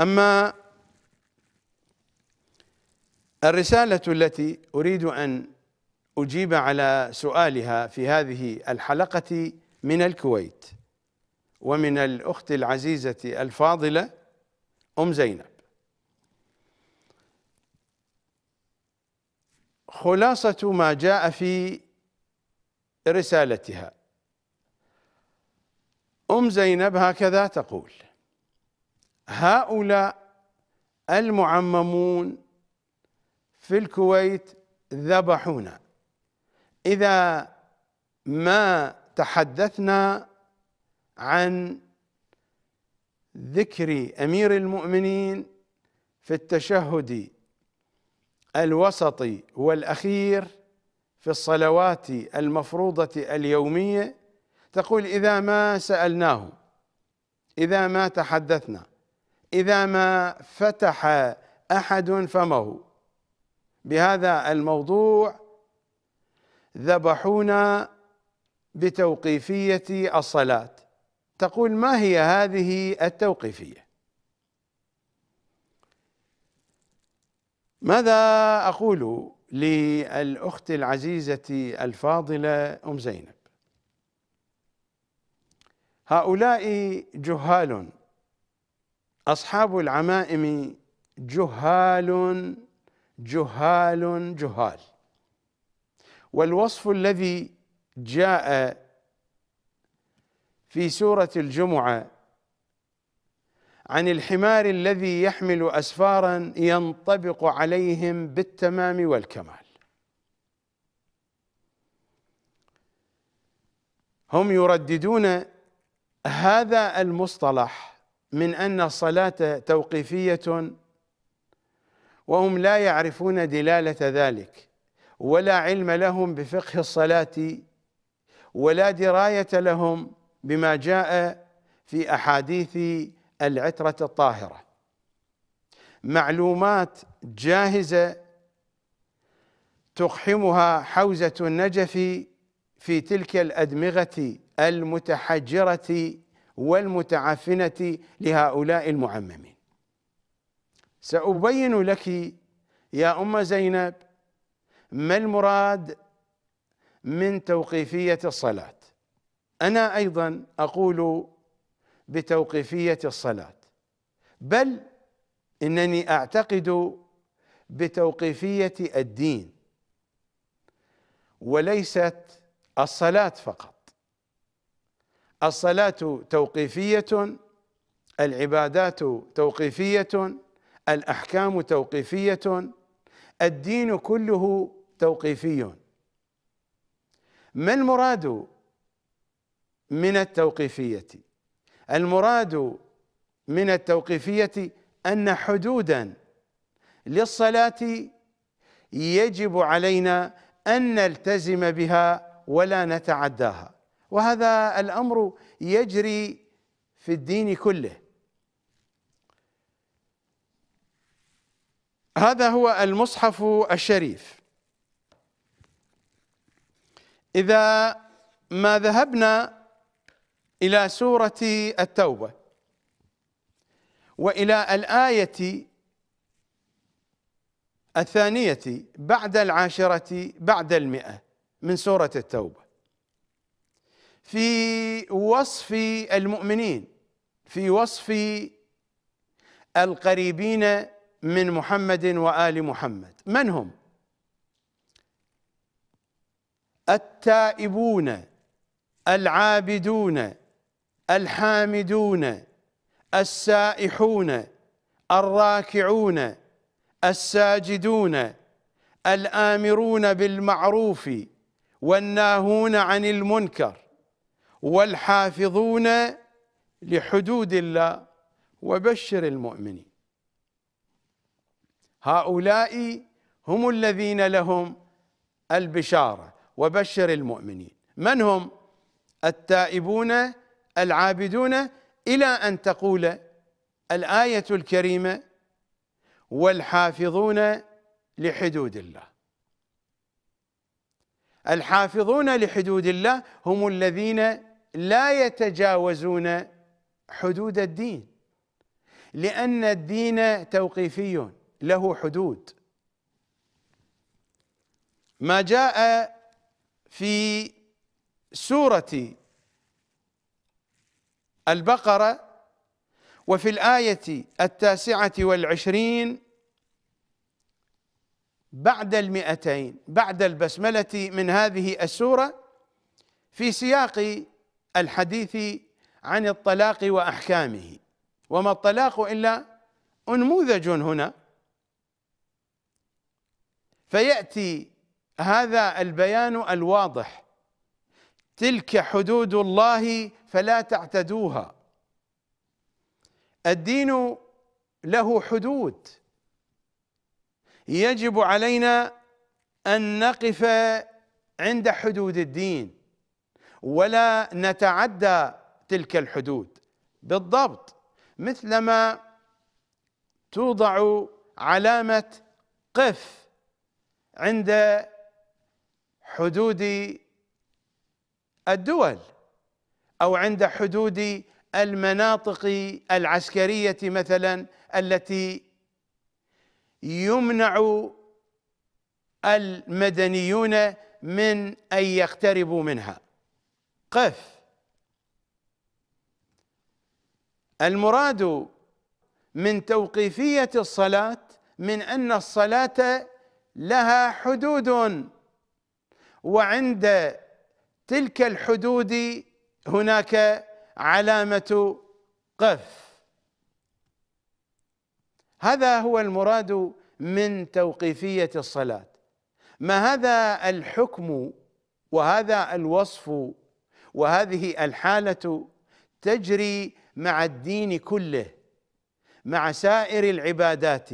أما الرسالة التي أريد أن أجيب على سؤالها في هذه الحلقة من الكويت ومن الأخت العزيزة الفاضلة أم زينب خلاصة ما جاء في رسالتها أم زينب هكذا تقول هؤلاء المعممون في الكويت ذبحونا إذا ما تحدثنا عن ذكر أمير المؤمنين في التشهد الوسطي والأخير في الصلوات المفروضة اليومية تقول إذا ما سألناه إذا ما تحدثنا إذا ما فتح أحد فمه بهذا الموضوع ذبحونا بتوقيفية الصلاة تقول ما هي هذه التوقيفية ماذا أقول للأخت العزيزة الفاضلة أم زينب هؤلاء جهال أصحاب العمائم جهال جهال جهال والوصف الذي جاء في سورة الجمعة عن الحمار الذي يحمل أسفارا ينطبق عليهم بالتمام والكمال هم يرددون هذا المصطلح من ان الصلاه توقيفيه وهم لا يعرفون دلاله ذلك ولا علم لهم بفقه الصلاه ولا درايه لهم بما جاء في احاديث العتره الطاهره معلومات جاهزه تقحمها حوزه النجف في تلك الادمغه المتحجره والمتعفنة لهؤلاء المعممين سأبين لك يا أم زينب ما المراد من توقيفية الصلاة أنا أيضا أقول بتوقيفية الصلاة بل إنني أعتقد بتوقيفية الدين وليست الصلاة فقط الصلاة توقيفية العبادات توقيفية الأحكام توقيفية الدين كله توقيفي ما المراد من التوقيفية المراد من التوقيفية أن حدودا للصلاة يجب علينا أن نلتزم بها ولا نتعداها وهذا الامر يجري في الدين كله هذا هو المصحف الشريف اذا ما ذهبنا الى سوره التوبه والى الايه الثانيه بعد العاشره بعد المئه من سوره التوبه في وصف المؤمنين في وصف القريبين من محمد وال محمد من هم التائبون العابدون الحامدون السائحون الراكعون الساجدون الامرون بالمعروف والناهون عن المنكر والحافظون لحدود الله وبشر المؤمنين هؤلاء هم الذين لهم البشاره وبشر المؤمنين من هم التائبون العابدون الى ان تقول الايه الكريمه والحافظون لحدود الله الحافظون لحدود الله هم الذين لا يتجاوزون حدود الدين لأن الدين توقيفي له حدود ما جاء في سورة البقرة وفي الآية التاسعة والعشرين بعد المئتين بعد البسملة من هذه السورة في سياق الحديث عن الطلاق واحكامه وما الطلاق الا انموذج هنا فياتي هذا البيان الواضح تلك حدود الله فلا تعتدوها الدين له حدود يجب علينا ان نقف عند حدود الدين ولا نتعدى تلك الحدود بالضبط مثلما توضع علامة قف عند حدود الدول أو عند حدود المناطق العسكرية مثلا التي يمنع المدنيون من أن يقتربوا منها قف المراد من توقيفية الصلاة من أن الصلاة لها حدود وعند تلك الحدود هناك علامة قف هذا هو المراد من توقيفية الصلاة ما هذا الحكم وهذا الوصف وهذه الحالة تجري مع الدين كله مع سائر العبادات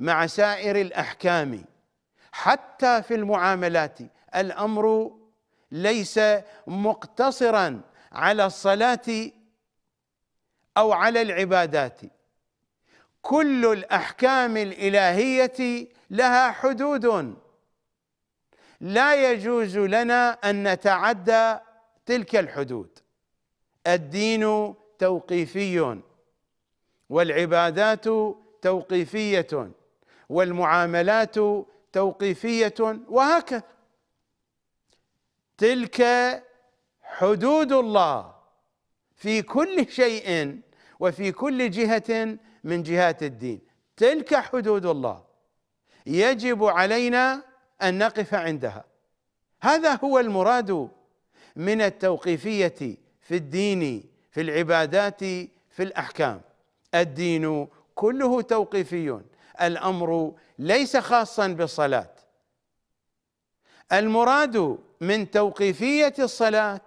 مع سائر الأحكام حتى في المعاملات الأمر ليس مقتصرا على الصلاة أو على العبادات كل الأحكام الإلهية لها حدود لا يجوز لنا ان نتعدى تلك الحدود الدين توقيفي والعبادات توقيفيه والمعاملات توقيفيه وهكذا تلك حدود الله في كل شيء وفي كل جهه من جهات الدين تلك حدود الله يجب علينا ان نقف عندها هذا هو المراد من التوقيفيه في الدين في العبادات في الاحكام الدين كله توقيفي الامر ليس خاصا بالصلاه المراد من توقيفيه الصلاه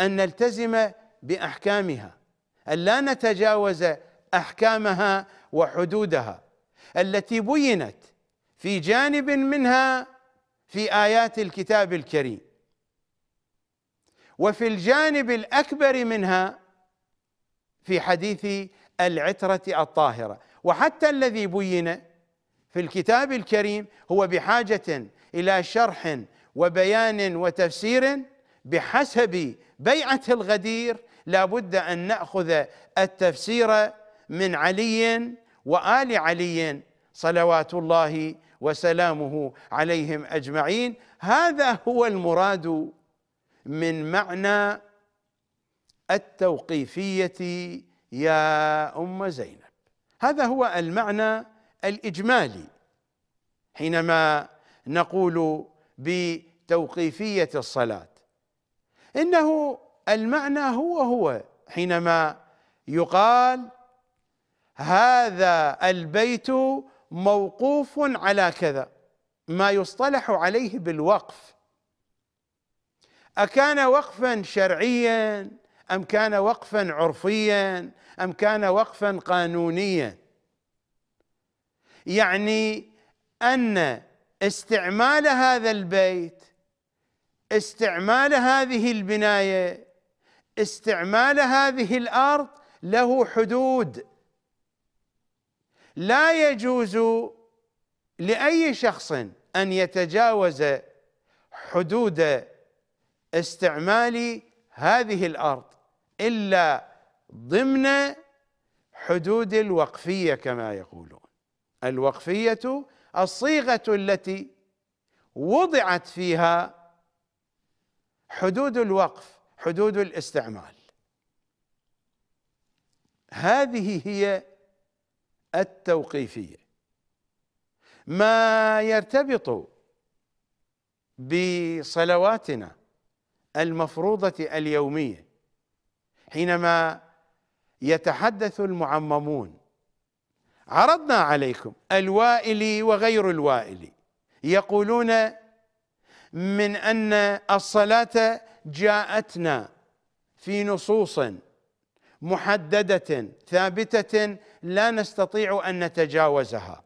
ان نلتزم باحكامها ان لا نتجاوز احكامها وحدودها التي بينت في جانب منها في ايات الكتاب الكريم وفي الجانب الاكبر منها في حديث العتره الطاهره وحتى الذي بين في الكتاب الكريم هو بحاجه الى شرح وبيان وتفسير بحسب بيعه الغدير لابد ان ناخذ التفسير من علي وال علي صلوات الله وسلامه عليهم اجمعين هذا هو المراد من معنى التوقيفيه يا ام زينب هذا هو المعنى الاجمالي حينما نقول بتوقيفيه الصلاه انه المعنى هو هو حينما يقال هذا البيت موقوف على كذا ما يصطلح عليه بالوقف أكان وقفا شرعيا أم كان وقفا عرفيا أم كان وقفا قانونيا يعني أن استعمال هذا البيت استعمال هذه البناية استعمال هذه الأرض له حدود لا يجوز لأي شخص أن يتجاوز حدود استعمال هذه الارض الا ضمن حدود الوقفيه كما يقولون الوقفيه الصيغه التي وضعت فيها حدود الوقف حدود الاستعمال هذه هي التوقيفيه ما يرتبط بصلواتنا المفروضة اليومية حينما يتحدث المعممون عرضنا عليكم الوائلي وغير الوائلي يقولون من ان الصلاه جاءتنا في نصوص محدده ثابته لا نستطيع ان نتجاوزها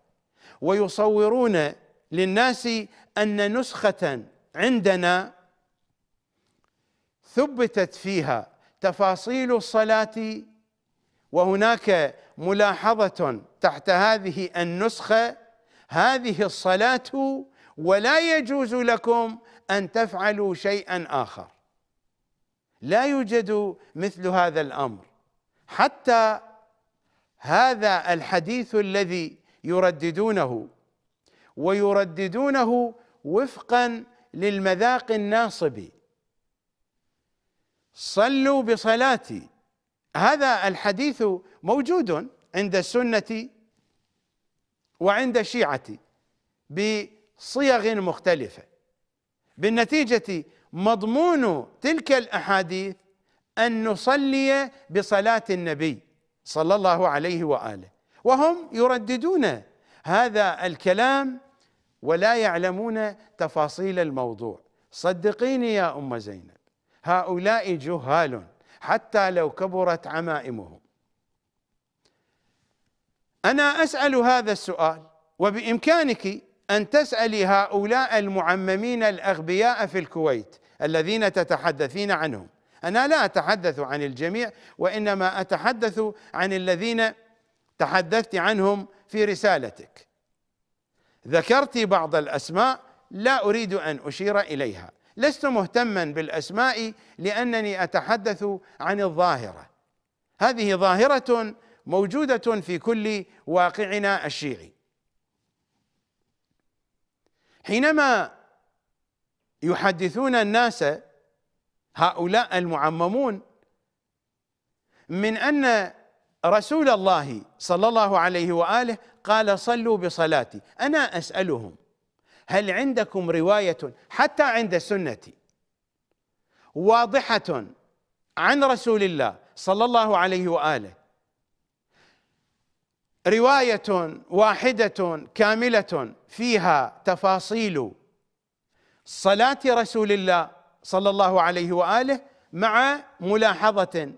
ويصورون للناس ان نسخه عندنا ثبتت فيها تفاصيل الصلاه وهناك ملاحظه تحت هذه النسخه هذه الصلاه ولا يجوز لكم ان تفعلوا شيئا اخر لا يوجد مثل هذا الامر حتى هذا الحديث الذي يرددونه ويرددونه وفقا للمذاق الناصبي صلوا بصلاتي هذا الحديث موجود عند السنة وعند الشيعة بصيغ مختلفة بالنتيجة مضمون تلك الأحاديث أن نصلي بصلاة النبي صلى الله عليه وآله وهم يرددون هذا الكلام ولا يعلمون تفاصيل الموضوع صدقيني يا أم زينب هؤلاء جهال حتى لو كبرت عمائمهم انا اسال هذا السؤال وبامكانك ان تسالي هؤلاء المعممين الاغبياء في الكويت الذين تتحدثين عنهم انا لا اتحدث عن الجميع وانما اتحدث عن الذين تحدثت عنهم في رسالتك ذكرت بعض الاسماء لا اريد ان اشير اليها لست مهتما بالاسماء لانني اتحدث عن الظاهره هذه ظاهره موجوده في كل واقعنا الشيعي حينما يحدثون الناس هؤلاء المعممون من ان رسول الله صلى الله عليه واله قال صلوا بصلاتي انا اسالهم هل عندكم رواية حتى عند السنة واضحة عن رسول الله صلى الله عليه وآله رواية واحدة كاملة فيها تفاصيل صلاة رسول الله صلى الله عليه وآله مع ملاحظة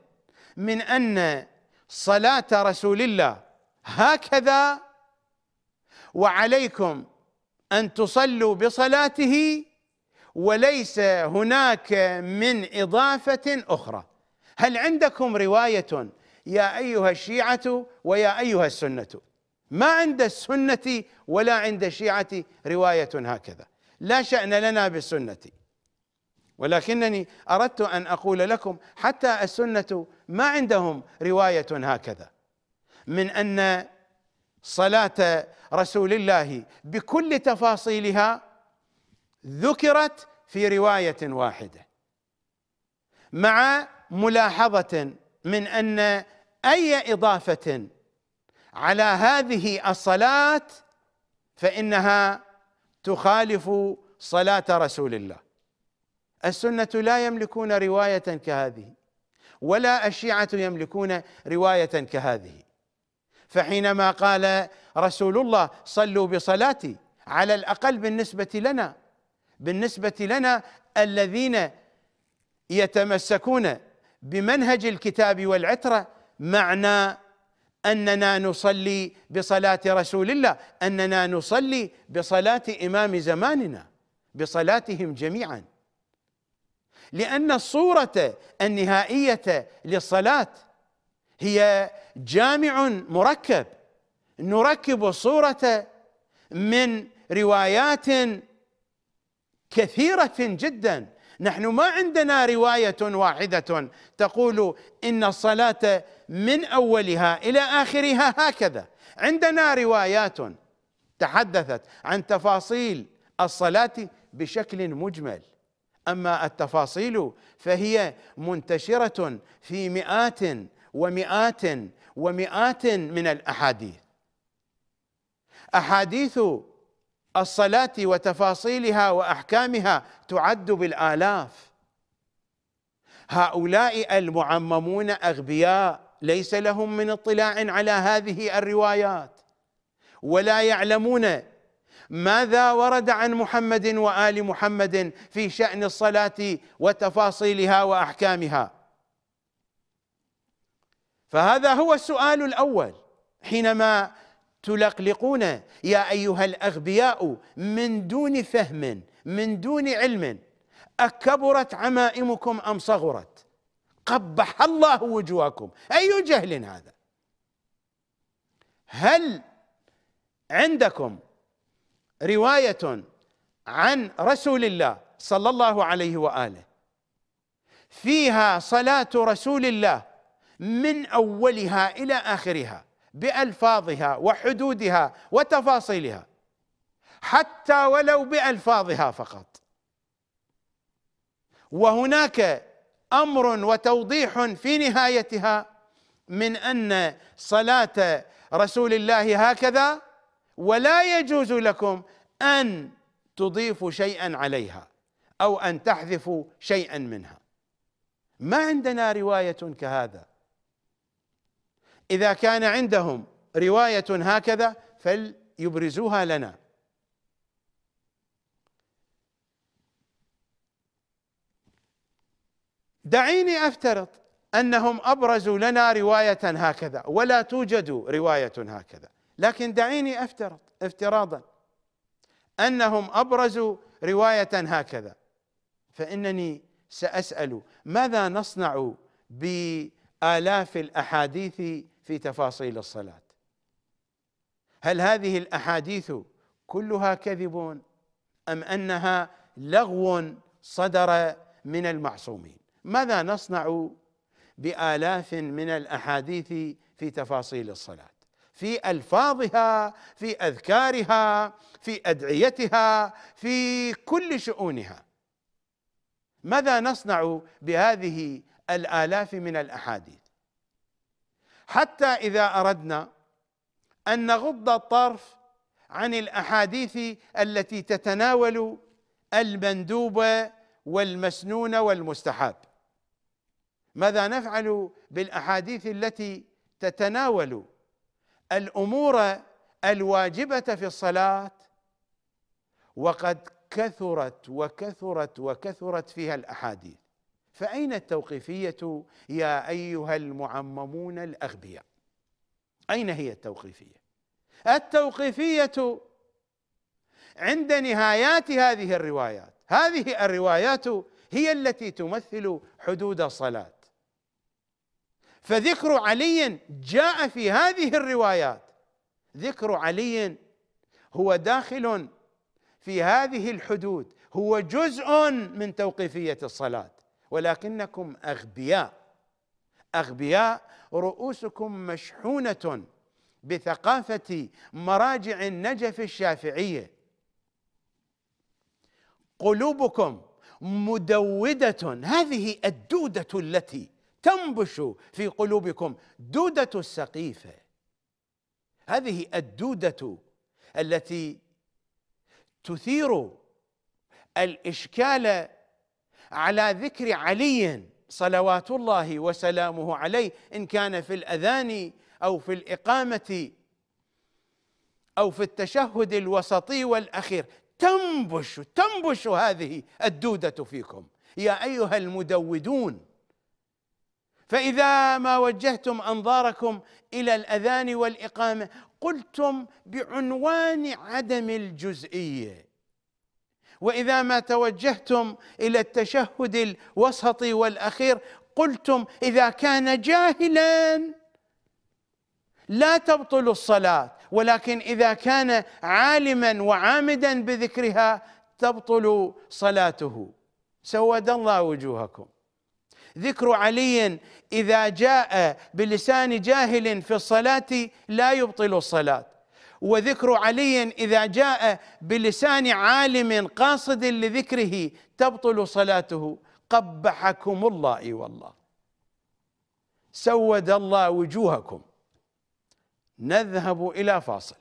من أن صلاة رسول الله هكذا وعليكم ان تصلوا بصلاته وليس هناك من اضافه اخرى هل عندكم روايه يا ايها الشيعه ويا ايها السنه ما عند السنه ولا عند الشيعه روايه هكذا لا شان لنا بالسنه ولكنني اردت ان اقول لكم حتى السنه ما عندهم روايه هكذا من ان صلاه رسول الله بكل تفاصيلها ذكرت في روايه واحده مع ملاحظه من ان اي اضافه على هذه الصلاه فانها تخالف صلاه رسول الله السنه لا يملكون روايه كهذه ولا الشيعه يملكون روايه كهذه فحينما قال رسول الله صلوا بصلاتي على الاقل بالنسبه لنا بالنسبه لنا الذين يتمسكون بمنهج الكتاب والعتره معنى اننا نصلي بصلاه رسول الله اننا نصلي بصلاه امام زماننا بصلاتهم جميعا لان الصوره النهائيه للصلاه هي جامع مركب نركب صورة من روايات كثيرة جدا نحن ما عندنا رواية واحدة تقول إن الصلاة من أولها إلى آخرها هكذا عندنا روايات تحدثت عن تفاصيل الصلاة بشكل مجمل أما التفاصيل فهي منتشرة في مئات ومئات ومئات من الاحاديث احاديث الصلاه وتفاصيلها واحكامها تعد بالالاف هؤلاء المعممون اغبياء ليس لهم من اطلاع على هذه الروايات ولا يعلمون ماذا ورد عن محمد وال محمد في شان الصلاه وتفاصيلها واحكامها فهذا هو السؤال الاول حينما تلقلقون يا ايها الاغبياء من دون فهم من دون علم اكبرت عمائمكم ام صغرت قبح الله وجوهكم اي جهل هذا هل عندكم روايه عن رسول الله صلى الله عليه واله فيها صلاه رسول الله من اولها الى اخرها بالفاظها وحدودها وتفاصيلها حتى ولو بالفاظها فقط وهناك امر وتوضيح في نهايتها من ان صلاه رسول الله هكذا ولا يجوز لكم ان تضيفوا شيئا عليها او ان تحذفوا شيئا منها ما عندنا روايه كهذا اذا كان عندهم روايه هكذا فليبرزوها لنا دعيني افترض انهم ابرزوا لنا روايه هكذا ولا توجد روايه هكذا لكن دعيني افترض افتراضا انهم ابرزوا روايه هكذا فانني ساسال ماذا نصنع بالاف الاحاديث في تفاصيل الصلاة هل هذه الأحاديث كلها كذب أم أنها لغو صدر من المعصومين ماذا نصنع بآلاف من الأحاديث في تفاصيل الصلاة في ألفاظها في أذكارها في أدعيتها في كل شؤونها ماذا نصنع بهذه الآلاف من الأحاديث حتى اذا اردنا ان نغض الطرف عن الاحاديث التي تتناول المندوب والمسنون والمستحاب ماذا نفعل بالاحاديث التي تتناول الامور الواجبه في الصلاه وقد كثرت وكثرت وكثرت فيها الاحاديث فأين التوقيفية يا أيها المعممون الأغبياء أين هي التوقيفية التوقيفية عند نهايات هذه الروايات هذه الروايات هي التي تمثل حدود الصلاة فذكر علي جاء في هذه الروايات ذكر علي هو داخل في هذه الحدود هو جزء من توقيفية الصلاة ولكنكم اغبياء اغبياء رؤوسكم مشحونه بثقافه مراجع النجف الشافعيه قلوبكم مدوده هذه الدوده التي تنبش في قلوبكم دوده السقيفه هذه الدوده التي تثير الاشكال على ذكر علي صلوات الله وسلامه عليه ان كان في الاذان او في الاقامه او في التشهد الوسطي والاخير تنبش تنبش هذه الدوده فيكم يا ايها المدودون فاذا ما وجهتم انظاركم الى الاذان والاقامه قلتم بعنوان عدم الجزئيه واذا ما توجهتم الى التشهد الوسطي والاخير قلتم اذا كان جاهلا لا تبطل الصلاه ولكن اذا كان عالما وعامدا بذكرها تبطل صلاته سود الله وجوهكم ذكر علي اذا جاء بلسان جاهل في الصلاه لا يبطل الصلاه وذكر علي إذا جاء بلسان عالم قاصد لذكره تبطل صلاته قبحكم الله اي والله سود الله وجوهكم نذهب إلى فاصل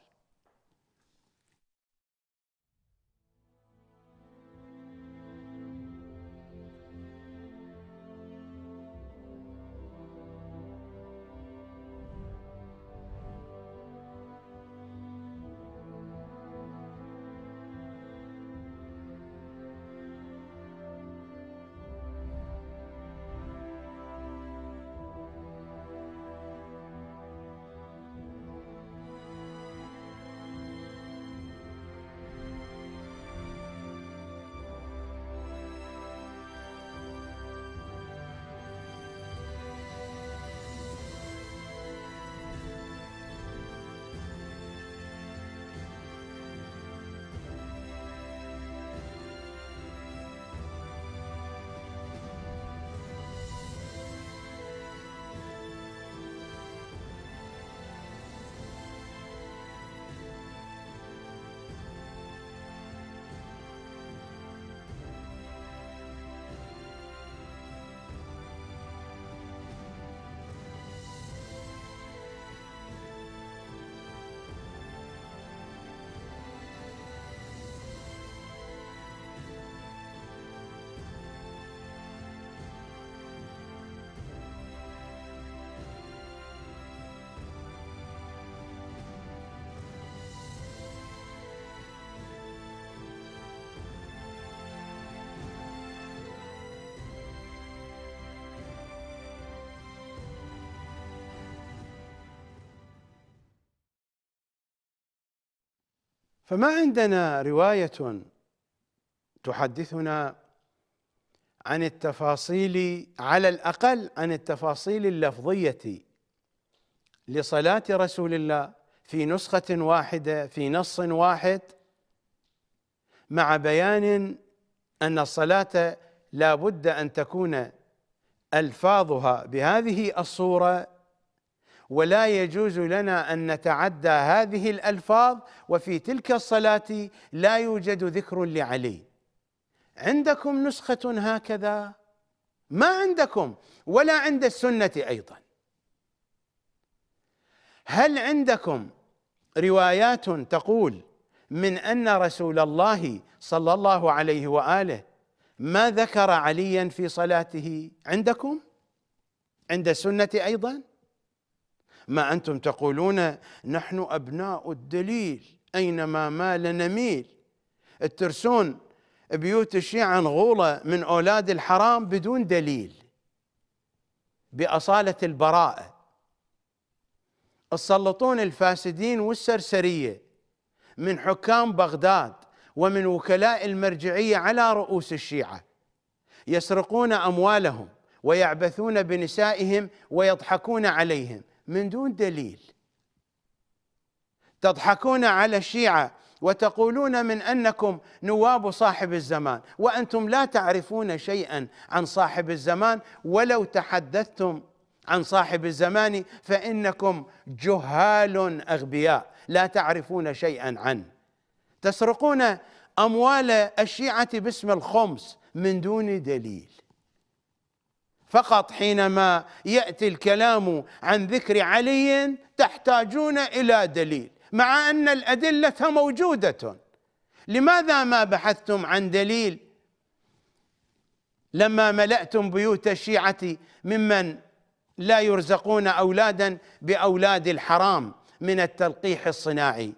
فما عندنا روايه تحدثنا عن التفاصيل على الاقل عن التفاصيل اللفظيه لصلاه رسول الله في نسخه واحده في نص واحد مع بيان ان الصلاه لا بد ان تكون الفاظها بهذه الصوره ولا يجوز لنا ان نتعدى هذه الالفاظ وفي تلك الصلاه لا يوجد ذكر لعلي عندكم نسخه هكذا ما عندكم ولا عند السنه ايضا هل عندكم روايات تقول من ان رسول الله صلى الله عليه واله ما ذكر عليا في صلاته عندكم عند السنه ايضا ما أنتم تقولون نحن أبناء الدليل أينما مال نميل الترسون بيوت الشيعة نغولة من أولاد الحرام بدون دليل بأصالة البراءة السلطون الفاسدين والسرسرية من حكام بغداد ومن وكلاء المرجعية على رؤوس الشيعة يسرقون أموالهم ويعبثون بنسائهم ويضحكون عليهم من دون دليل تضحكون على الشيعه وتقولون من انكم نواب صاحب الزمان وانتم لا تعرفون شيئا عن صاحب الزمان ولو تحدثتم عن صاحب الزمان فانكم جهال اغبياء لا تعرفون شيئا عنه تسرقون اموال الشيعه باسم الخمس من دون دليل فقط حينما ياتي الكلام عن ذكر علي تحتاجون الى دليل مع ان الادله موجوده لماذا ما بحثتم عن دليل لما ملأتم بيوت الشيعة ممن لا يرزقون أولادا بأولاد الحرام من التلقيح الصناعي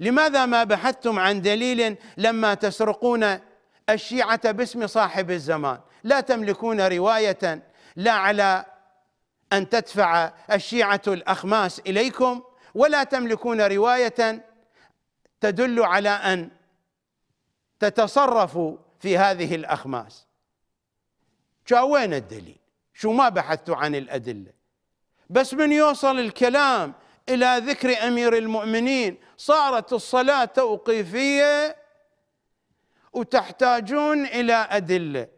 لماذا ما بحثتم عن دليل لما تسرقون الشيعة باسم صاحب الزمان لا تملكون روايه لا على ان تدفع الشيعه الاخماس اليكم ولا تملكون روايه تدل على ان تتصرفوا في هذه الاخماس وين الدليل شو ما بحثتوا عن الادله بس من يوصل الكلام الى ذكر امير المؤمنين صارت الصلاه توقيفيه وتحتاجون الى ادله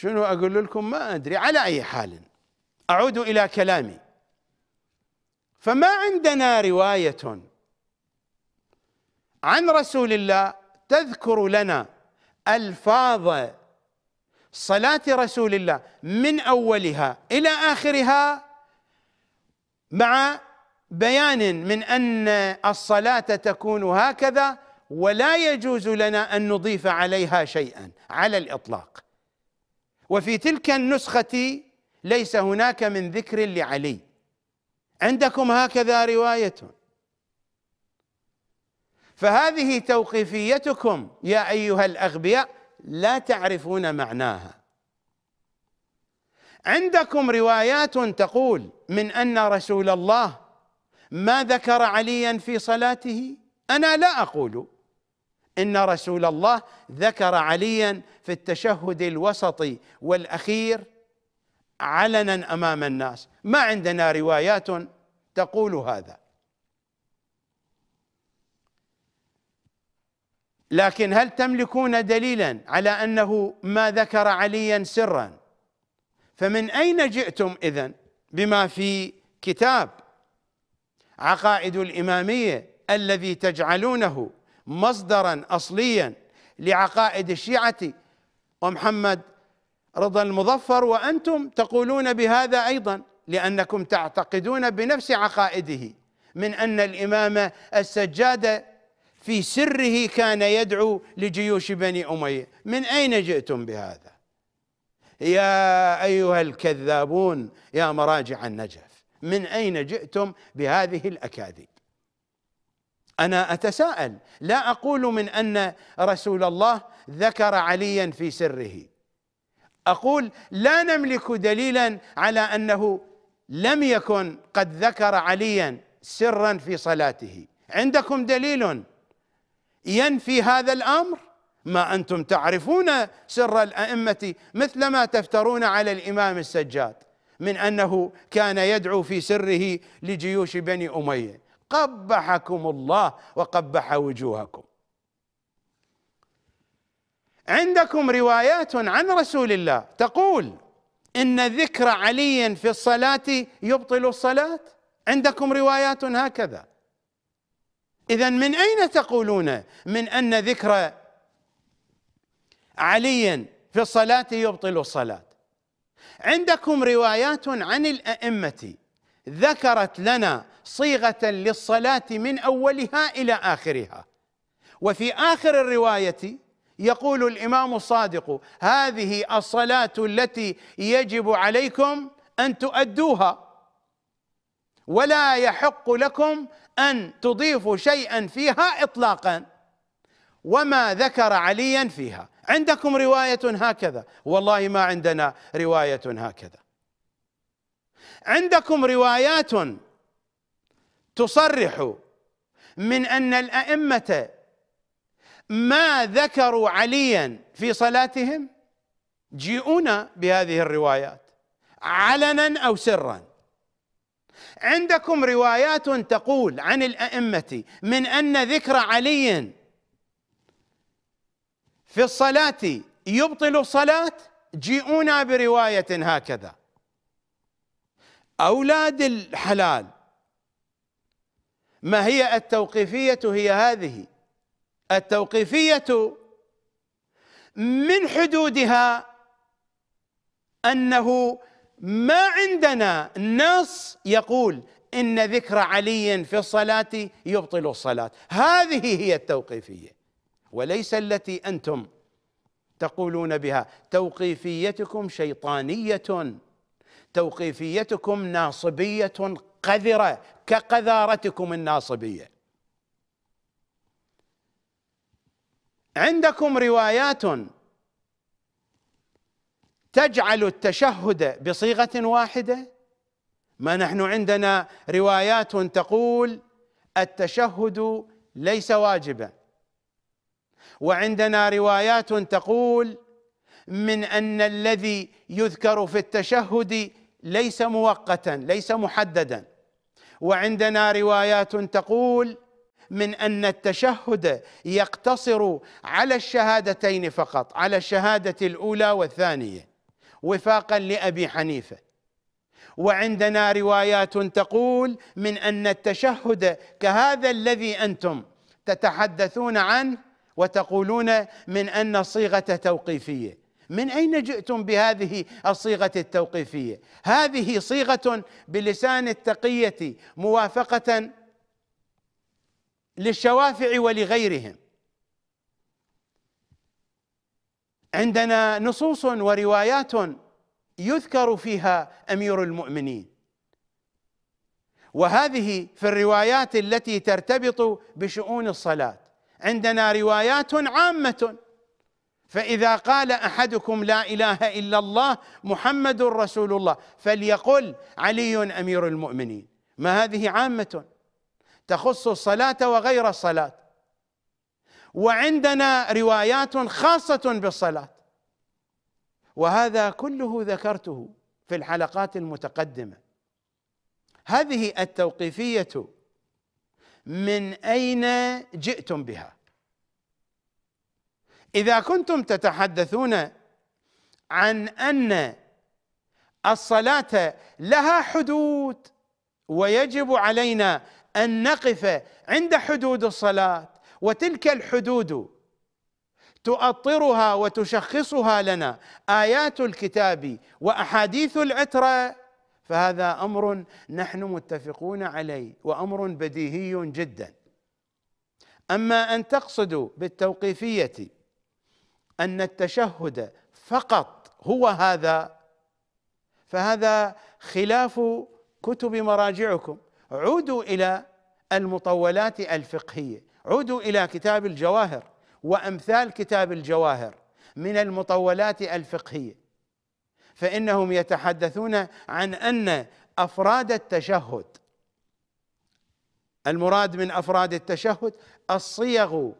شنو أقول لكم ما أدري على أي حال أعود إلى كلامي فما عندنا رواية عن رسول الله تذكر لنا ألفاظ صلاة رسول الله من أولها إلى آخرها مع بيان من أن الصلاة تكون هكذا ولا يجوز لنا أن نضيف عليها شيئا على الإطلاق وفي تلك النسخة ليس هناك من ذكر لعلي عندكم هكذا رواية فهذه توقيفيتكم يا أيها الأغبياء لا تعرفون معناها عندكم روايات تقول من أن رسول الله ما ذكر عليا في صلاته أنا لا أقول ان رسول الله ذكر عليا في التشهد الوسطي والاخير علنا امام الناس ما عندنا روايات تقول هذا لكن هل تملكون دليلا على انه ما ذكر عليا سرا فمن اين جئتم اذن بما في كتاب عقائد الاماميه الذي تجعلونه مصدرا اصليا لعقائد الشيعه ومحمد رضا المظفر وانتم تقولون بهذا ايضا لانكم تعتقدون بنفس عقائده من ان الامام السجاد في سره كان يدعو لجيوش بني اميه من اين جئتم بهذا يا ايها الكذابون يا مراجع النجف من اين جئتم بهذه الاكاذيب انا اتساءل لا اقول من ان رسول الله ذكر عليا في سره اقول لا نملك دليلا على انه لم يكن قد ذكر عليا سرا في صلاته عندكم دليل ينفي هذا الامر ما انتم تعرفون سر الائمه مثلما تفترون على الامام السجاد من انه كان يدعو في سره لجيوش بني اميه قبحكم الله وقبح وجوهكم عندكم روايات عن رسول الله تقول ان ذكر علي في الصلاه يبطل الصلاه عندكم روايات هكذا اذا من اين تقولون من ان ذكر علي في الصلاه يبطل الصلاه عندكم روايات عن الائمه ذكرت لنا صيغه للصلاه من اولها الى اخرها وفي اخر الروايه يقول الامام الصادق هذه الصلاه التي يجب عليكم ان تؤدوها ولا يحق لكم ان تضيفوا شيئا فيها اطلاقا وما ذكر عليا فيها عندكم روايه هكذا والله ما عندنا روايه هكذا عندكم روايات تصرح من ان الائمه ما ذكروا عليا في صلاتهم جيئونا بهذه الروايات علنا او سرا عندكم روايات تقول عن الائمه من ان ذكر علي في الصلاه يبطل الصلاه جيئونا بروايه هكذا اولاد الحلال ما هي التوقيفية هي هذه التوقيفية من حدودها أنه ما عندنا نص يقول إن ذكر علي في الصلاة يبطل الصلاة هذه هي التوقيفية وليس التي أنتم تقولون بها توقيفيتكم شيطانية توقيفيتكم ناصبية قذرة كقذارتكم الناصبيه عندكم روايات تجعل التشهد بصيغه واحده ما نحن عندنا روايات تقول التشهد ليس واجبا وعندنا روايات تقول من ان الذي يذكر في التشهد ليس موقتا ليس محددا وعندنا روايات تقول من ان التشهد يقتصر على الشهادتين فقط على الشهاده الاولى والثانيه وفاقا لابي حنيفه وعندنا روايات تقول من ان التشهد كهذا الذي انتم تتحدثون عنه وتقولون من ان صيغه توقيفيه من اين جئتم بهذه الصيغه التوقيفيه هذه صيغه بلسان التقيه موافقه للشوافع ولغيرهم عندنا نصوص وروايات يذكر فيها امير المؤمنين وهذه في الروايات التي ترتبط بشؤون الصلاه عندنا روايات عامه فإذا قال أحدكم لا إله إلا الله محمد رسول الله فليقل علي أمير المؤمنين ما هذه عامة تخص الصلاة وغير الصلاة وعندنا روايات خاصة بالصلاة وهذا كله ذكرته في الحلقات المتقدمة هذه التوقيفية من أين جئتم بها اذا كنتم تتحدثون عن ان الصلاه لها حدود ويجب علينا ان نقف عند حدود الصلاه وتلك الحدود تؤطرها وتشخصها لنا ايات الكتاب واحاديث العتره فهذا امر نحن متفقون عليه وامر بديهي جدا اما ان تقصدوا بالتوقيفيه ان التشهد فقط هو هذا فهذا خلاف كتب مراجعكم عودوا الى المطولات الفقهيه عودوا الى كتاب الجواهر وامثال كتاب الجواهر من المطولات الفقهيه فانهم يتحدثون عن ان افراد التشهد المراد من افراد التشهد الصيغ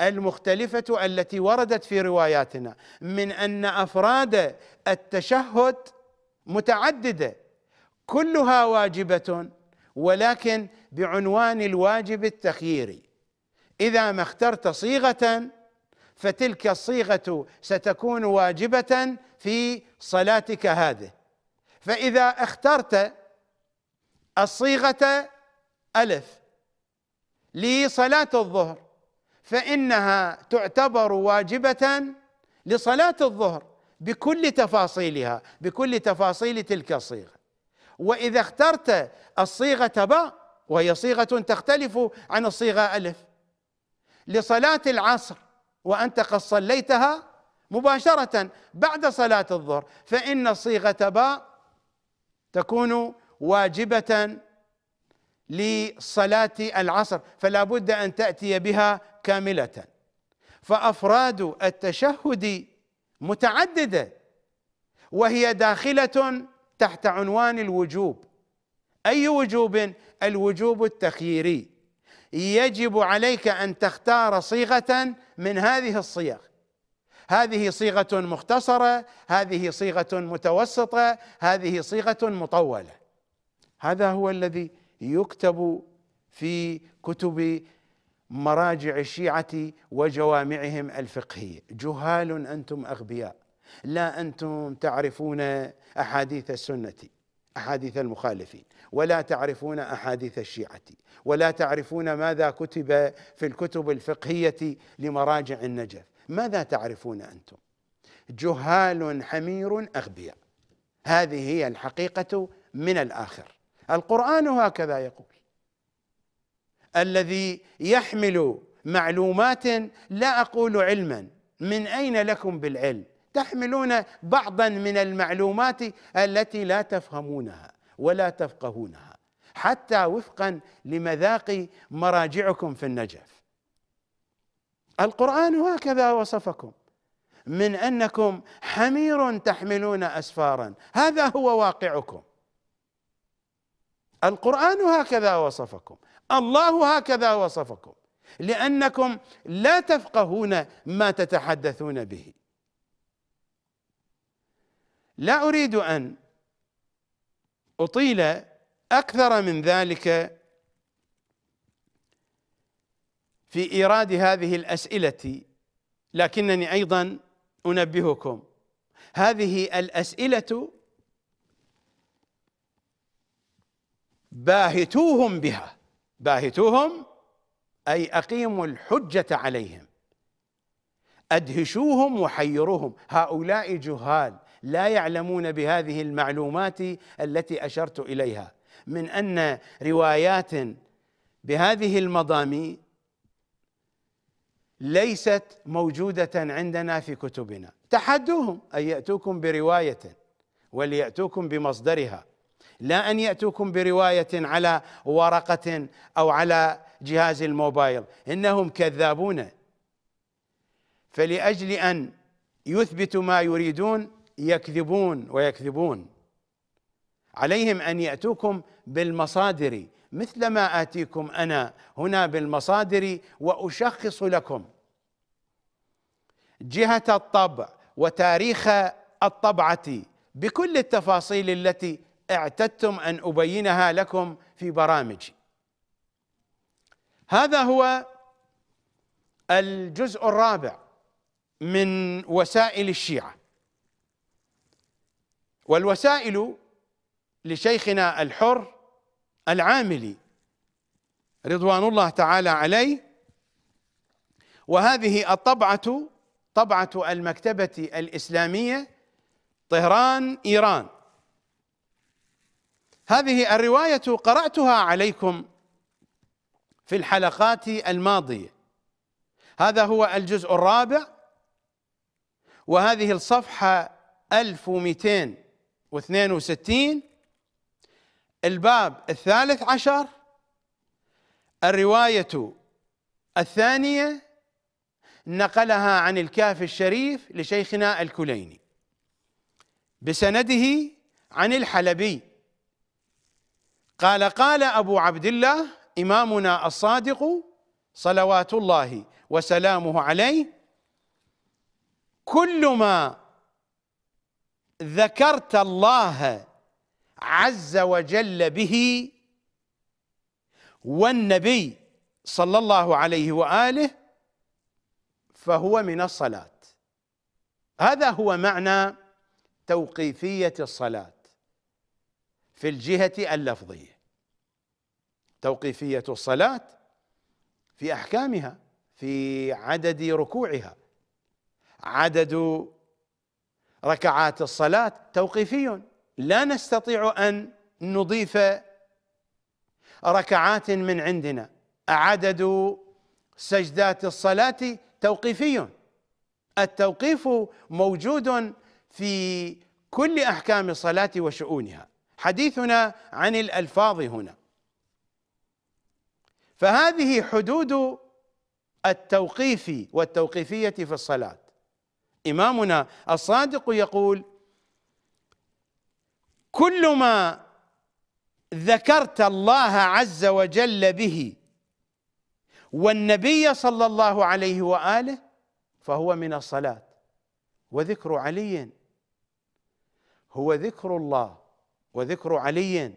المختلفة التي وردت في رواياتنا من أن أفراد التشهد متعددة كلها واجبة ولكن بعنوان الواجب التخييري إذا ما اخترت صيغة فتلك الصيغة ستكون واجبة في صلاتك هذه فإذا اخترت الصيغة ألف لصلاة الظهر فانها تعتبر واجبه لصلاه الظهر بكل تفاصيلها بكل تفاصيل تلك الصيغه واذا اخترت الصيغه باء وهي صيغه تختلف عن الصيغه الف لصلاه العصر وانت قد صليتها مباشره بعد صلاه الظهر فان صيغه باء تكون واجبه لصلاة العصر فلا بد أن تأتي بها كاملة فأفراد التشهد متعددة وهي داخلة تحت عنوان الوجوب أي وجوب الوجوب التخييري يجب عليك أن تختار صيغة من هذه الصيغ هذه صيغة مختصرة هذه صيغة متوسطة هذه صيغة مطولة هذا هو الذي يكتب في كتب مراجع الشيعة وجوامعهم الفقهية جهال أنتم أغبياء لا أنتم تعرفون أحاديث السنة أحاديث المخالفين ولا تعرفون أحاديث الشيعة ولا تعرفون ماذا كتب في الكتب الفقهية لمراجع النجف ماذا تعرفون أنتم جهال حمير أغبياء هذه هي الحقيقة من الآخر القرآن هكذا يقول الذي يحمل معلومات لا أقول علما من أين لكم بالعلم تحملون بعضا من المعلومات التي لا تفهمونها ولا تفقهونها حتى وفقا لمذاق مراجعكم في النجف القرآن هكذا وصفكم من أنكم حمير تحملون أسفارا هذا هو واقعكم القرآن هكذا وصفكم الله هكذا وصفكم لأنكم لا تفقهون ما تتحدثون به لا أريد أن أطيل أكثر من ذلك في إيراد هذه الأسئلة لكنني أيضا أنبهكم هذه الأسئلة باهتوهم بها باهتوهم اي اقيموا الحجه عليهم ادهشوهم وحيروهم هؤلاء جهال لا يعلمون بهذه المعلومات التي اشرت اليها من ان روايات بهذه المضامين ليست موجوده عندنا في كتبنا تحدوهم ان ياتوكم بروايه ولياتوكم بمصدرها لا ان ياتوكم بروايه على ورقه او على جهاز الموبايل انهم كذابون فلاجل ان يثبتوا ما يريدون يكذبون ويكذبون عليهم ان ياتوكم بالمصادر مثل ما اتيكم انا هنا بالمصادر واشخص لكم جهه الطبع وتاريخ الطبعه بكل التفاصيل التي اعتدتم ان ابينها لكم في برامجي هذا هو الجزء الرابع من وسائل الشيعه والوسائل لشيخنا الحر العاملي رضوان الله تعالى عليه وهذه الطبعه طبعه المكتبه الاسلاميه طهران ايران هذه الرواية قرأتها عليكم في الحلقات الماضية هذا هو الجزء الرابع وهذه الصفحة 1262 الباب الثالث عشر الرواية الثانية نقلها عن الكاف الشريف لشيخنا الكليني بسنده عن الحلبي قال قال ابو عبد الله امامنا الصادق صلوات الله وسلامه عليه كل ما ذكرت الله عز وجل به والنبي صلى الله عليه واله فهو من الصلاه هذا هو معنى توقيفيه الصلاه في الجهة اللفظية توقيفية الصلاة في أحكامها في عدد ركوعها عدد ركعات الصلاة توقيفي لا نستطيع أن نضيف ركعات من عندنا عدد سجدات الصلاة توقيفي التوقيف موجود في كل أحكام الصلاة وشؤونها حديثنا عن الألفاظ هنا فهذه حدود التوقيف والتوقيفية في الصلاة إمامنا الصادق يقول كل ما ذكرت الله عز وجل به والنبي صلى الله عليه واله فهو من الصلاه وذكر علي هو ذكر الله وذكر علي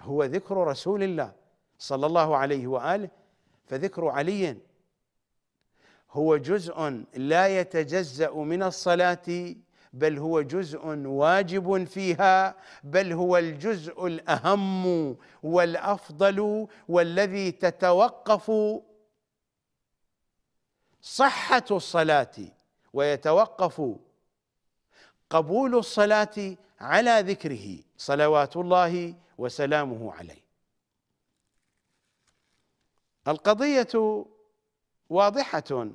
هو ذكر رسول الله صلى الله عليه واله فذكر علي هو جزء لا يتجزا من الصلاه بل هو جزء واجب فيها بل هو الجزء الاهم والافضل والذي تتوقف صحه الصلاه ويتوقف قبول الصلاه على ذكره صلوات الله وسلامه عليه القضيه واضحه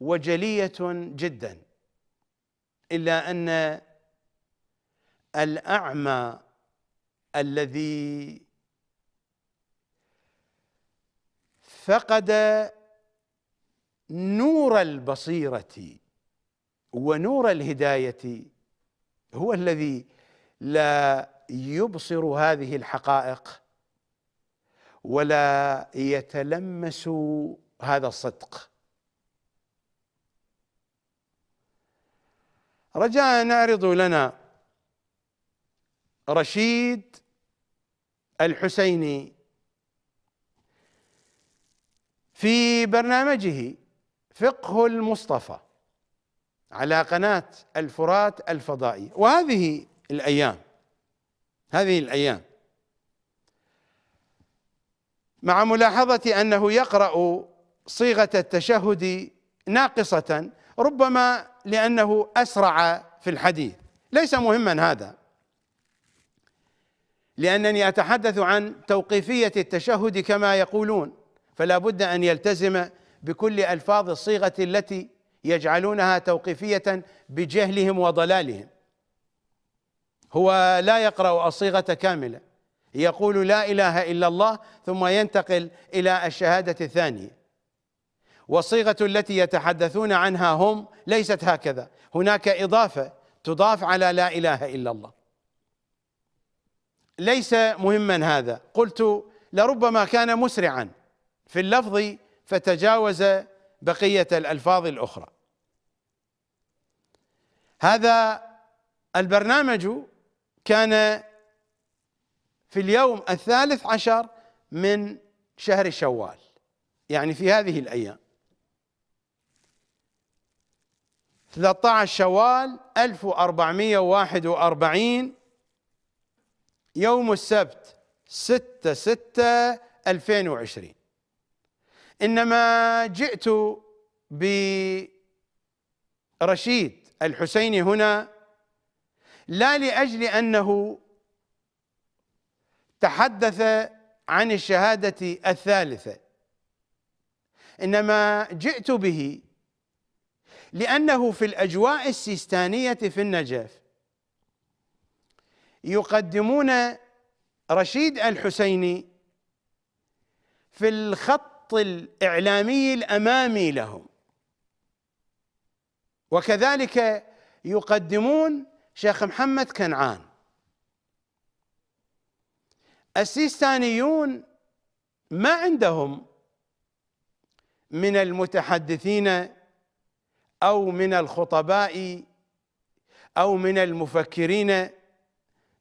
وجليه جدا الا ان الاعمى الذي فقد نور البصيره ونور الهدايه هو الذي لا يبصر هذه الحقائق ولا يتلمس هذا الصدق رجاء نعرض لنا رشيد الحسيني في برنامجه فقه المصطفى على قناة الفرات الفضائية وهذه الأيام هذه الأيام مع ملاحظة أنه يقرأ صيغة التشهد ناقصة ربما لأنه أسرع في الحديث ليس مهما هذا لأنني أتحدث عن توقيفية التشهد كما يقولون فلا بد أن يلتزم بكل ألفاظ الصيغة التي يجعلونها توقيفية بجهلهم وضلالهم هو لا يقرأ الصيغة كاملة يقول لا إله إلا الله ثم ينتقل إلى الشهادة الثانية والصيغة التي يتحدثون عنها هم ليست هكذا هناك إضافة تضاف على لا إله إلا الله ليس مهما هذا قلت لربما كان مسرعا في اللفظ فتجاوز بقية الألفاظ الأخرى هذا البرنامج كان في اليوم الثالث عشر من شهر شوال يعني في هذه الأيام 13 شوال 1441 يوم السبت 6 6 2020 إنما جئت برشيد الحسيني هنا لا لاجل انه تحدث عن الشهاده الثالثه انما جئت به لانه في الاجواء السيستانيه في النجف يقدمون رشيد الحسيني في الخط الاعلامي الامامي لهم وكذلك يقدمون شيخ محمد كنعان السيستانيون ما عندهم من المتحدثين او من الخطباء او من المفكرين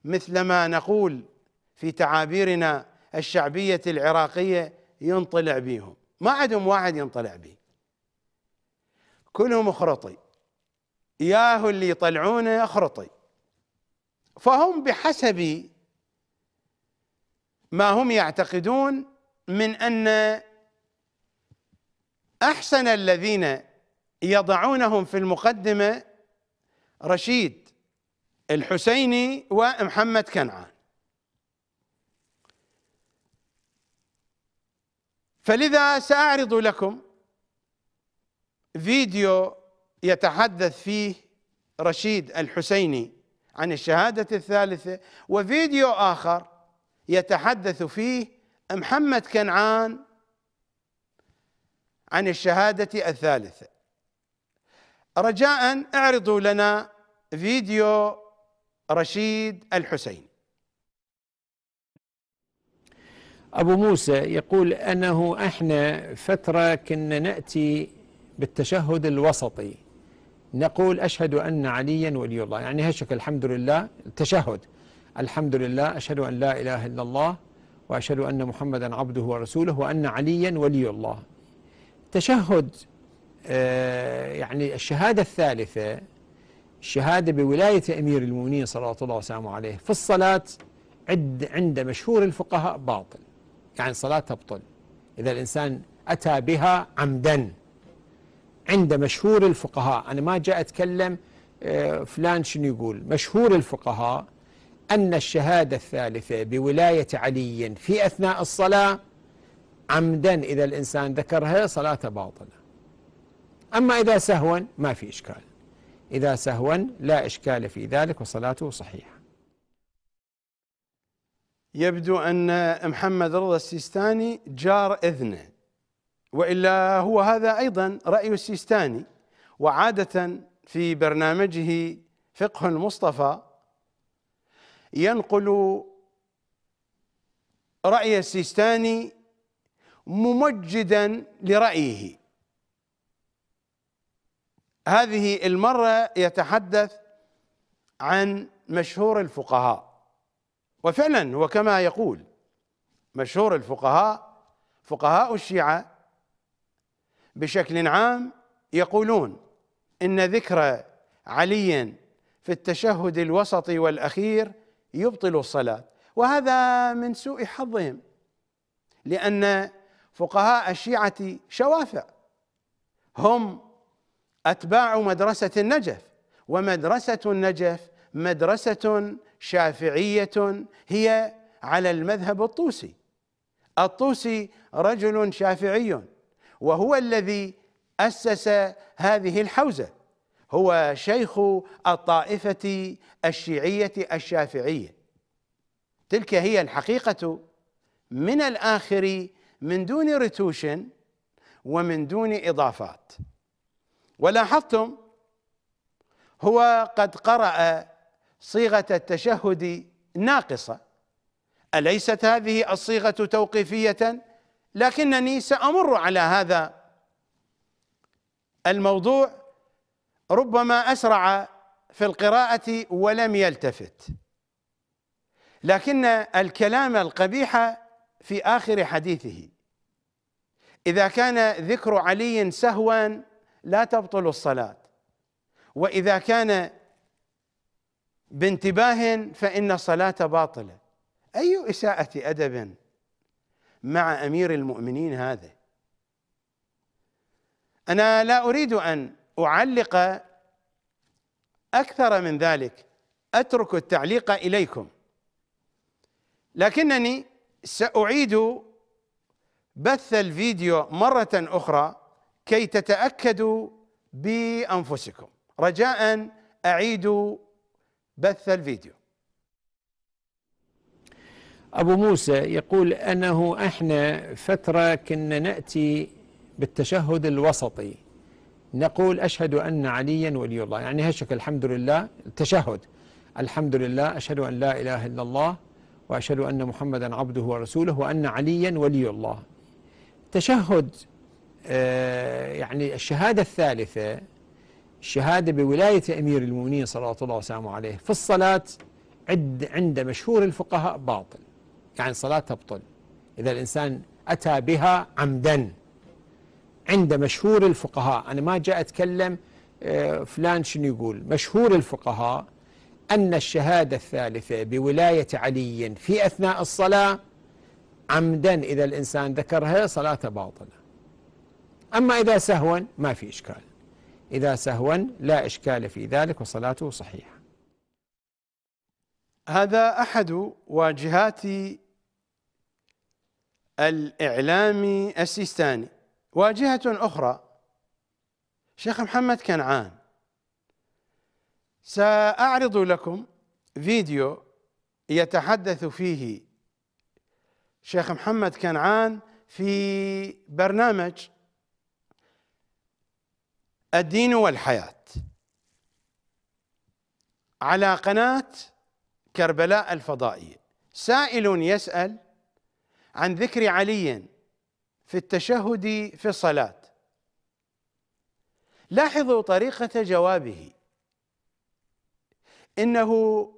مثل ما نقول في تعابيرنا الشعبيه العراقيه ينطلع بيهم ما عندهم واحد ينطلع به كلهم اخرطي ياهو اللي يطلعونه أخرطي فهم بحسب ما هم يعتقدون من أن أحسن الذين يضعونهم في المقدمة رشيد الحسيني ومحمد كنعان فلذا سأعرض لكم فيديو يتحدث فيه رشيد الحسيني عن الشهادة الثالثة وفيديو آخر يتحدث فيه محمد كنعان عن الشهادة الثالثة رجاء اعرضوا لنا فيديو رشيد الحسين أبو موسى يقول أنه إحنا فترة كنا نأتي بالتشهد الوسطي نقول أشهد أن عليا ولي الله يعني هشك الحمد لله التشهد الحمد لله أشهد أن لا إله إلا الله وأشهد أن محمدا عبده ورسوله وأن عليا ولي الله تشهد آه، يعني الشهادة الثالثة الشهادة بولاية أمير المؤمنين صلوات الله وسلامه عليه في الصلاة عد عند مشهور الفقهاء باطل يعني صلاة تبطل إذا الإنسان أتى بها عمدا عند مشهور الفقهاء أنا ما جاء أتكلم آه، فلان شنو يقول مشهور الفقهاء أن الشهادة الثالثة بولاية علي في أثناء الصلاة عمدا إذا الإنسان ذكرها صلاة باطلة أما إذا سهوا ما في إشكال إذا سهوا لا إشكال في ذلك وصلاته صحيحة يبدو أن محمد رضا السيستاني جار إذنه والا هو هذا ايضا راي السيستاني وعاده في برنامجه فقه المصطفى ينقل راي السيستاني ممجدا لرايه هذه المره يتحدث عن مشهور الفقهاء وفعلا وكما يقول مشهور الفقهاء فقهاء الشيعه بشكل عام يقولون ان ذكر علي في التشهد الوسطي والاخير يبطل الصلاه وهذا من سوء حظهم لان فقهاء الشيعه شوافع هم اتباع مدرسه النجف ومدرسه النجف مدرسه شافعيه هي على المذهب الطوسي الطوسي رجل شافعي وهو الذي أسس هذه الحوزة هو شيخ الطائفة الشيعية الشافعية تلك هي الحقيقة من الآخر من دون رتوش ومن دون إضافات ولاحظتم هو قد قرأ صيغة التشهد ناقصة أليست هذه الصيغة توقيفية لكنني سامر على هذا الموضوع ربما اسرع في القراءه ولم يلتفت لكن الكلام القبيح في اخر حديثه اذا كان ذكر علي سهوا لا تبطل الصلاه واذا كان بانتباه فان الصلاه باطله اي اساءه ادب مع امير المؤمنين هذا انا لا اريد ان اعلق اكثر من ذلك اترك التعليق اليكم لكنني ساعيد بث الفيديو مره اخرى كي تتاكدوا بانفسكم رجاء اعيدوا بث الفيديو أبو موسى يقول أنه احنا فترة كنا نأتي بالتشهد الوسطي نقول أشهد أن عليا ولي الله يعني هشك الحمد لله التشهد الحمد لله أشهد أن لا إله إلا الله وأشهد أن محمدا عبده ورسوله وأن عليا ولي الله تشهد آه، يعني الشهادة الثالثة الشهادة بولاية أمير المؤمنين صلى الله عليه وسلم عليه في الصلاة عند مشهور الفقهاء باطل يعني صلاة تبطل إذا الإنسان أتى بها عمدا عند مشهور الفقهاء أنا ما جاء أتكلم آه، فلان شنو يقول مشهور الفقهاء أن الشهادة الثالثة بولاية علي في أثناء الصلاة عمدا إذا الإنسان ذكرها صلاة باطلة أما إذا سهوا ما في إشكال إذا سهوا لا إشكال في ذلك وصلاته صحيحة هذا أحد واجهات الإعلامي السيستاني واجهة أخرى شيخ محمد كنعان سأعرض لكم فيديو يتحدث فيه شيخ محمد كنعان في برنامج الدين والحياة على قناة كربلاء الفضائية سائل يسأل عن ذكر علي في التشهد في الصلاة لاحظوا طريقة جوابه إنه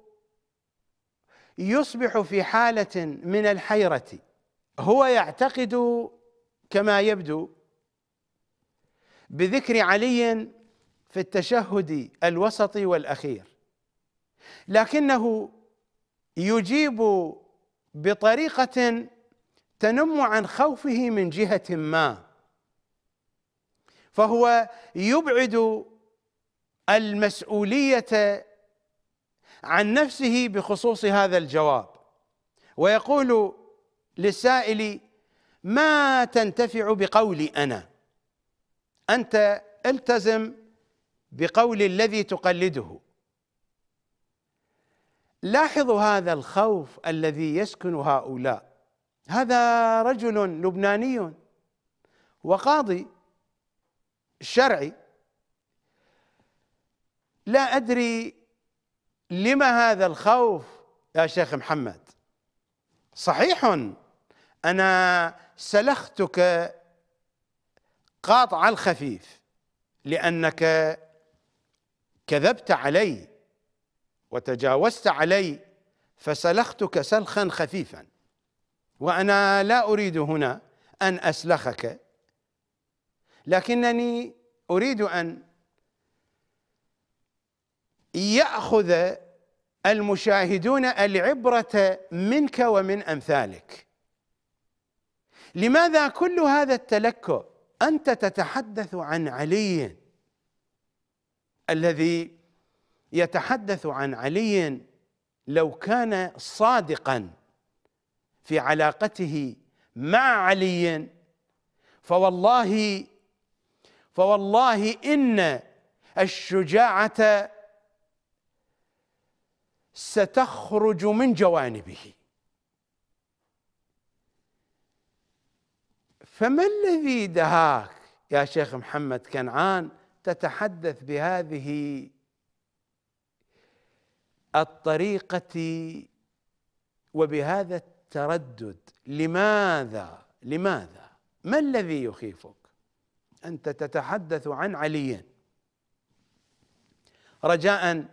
يصبح في حالة من الحيرة هو يعتقد كما يبدو بذكر علي في التشهد الوسطي والأخير لكنه يجيب بطريقة تنم عن خوفه من جهه ما فهو يبعد المسؤوليه عن نفسه بخصوص هذا الجواب ويقول للسائل ما تنتفع بقولي انا انت التزم بقول الذي تقلده لاحظوا هذا الخوف الذي يسكن هؤلاء هذا رجل لبناني وقاضي شرعي لا ادري لما هذا الخوف يا شيخ محمد صحيح انا سلختك قاطع الخفيف لانك كذبت علي وتجاوزت علي فسلختك سلخا خفيفا وأنا لا أريد هنا أن أسلخك لكنني أريد أن يأخذ المشاهدون العبرة منك ومن أمثالك لماذا كل هذا التلكؤ أنت تتحدث عن علي الذي يتحدث عن علي لو كان صادقاً في علاقته مع علي فوالله فوالله ان الشجاعه ستخرج من جوانبه فما الذي دهاك يا شيخ محمد كنعان تتحدث بهذه الطريقه وبهذا التردد لماذا لماذا ما الذي يخيفك انت تتحدث عن علي رجاء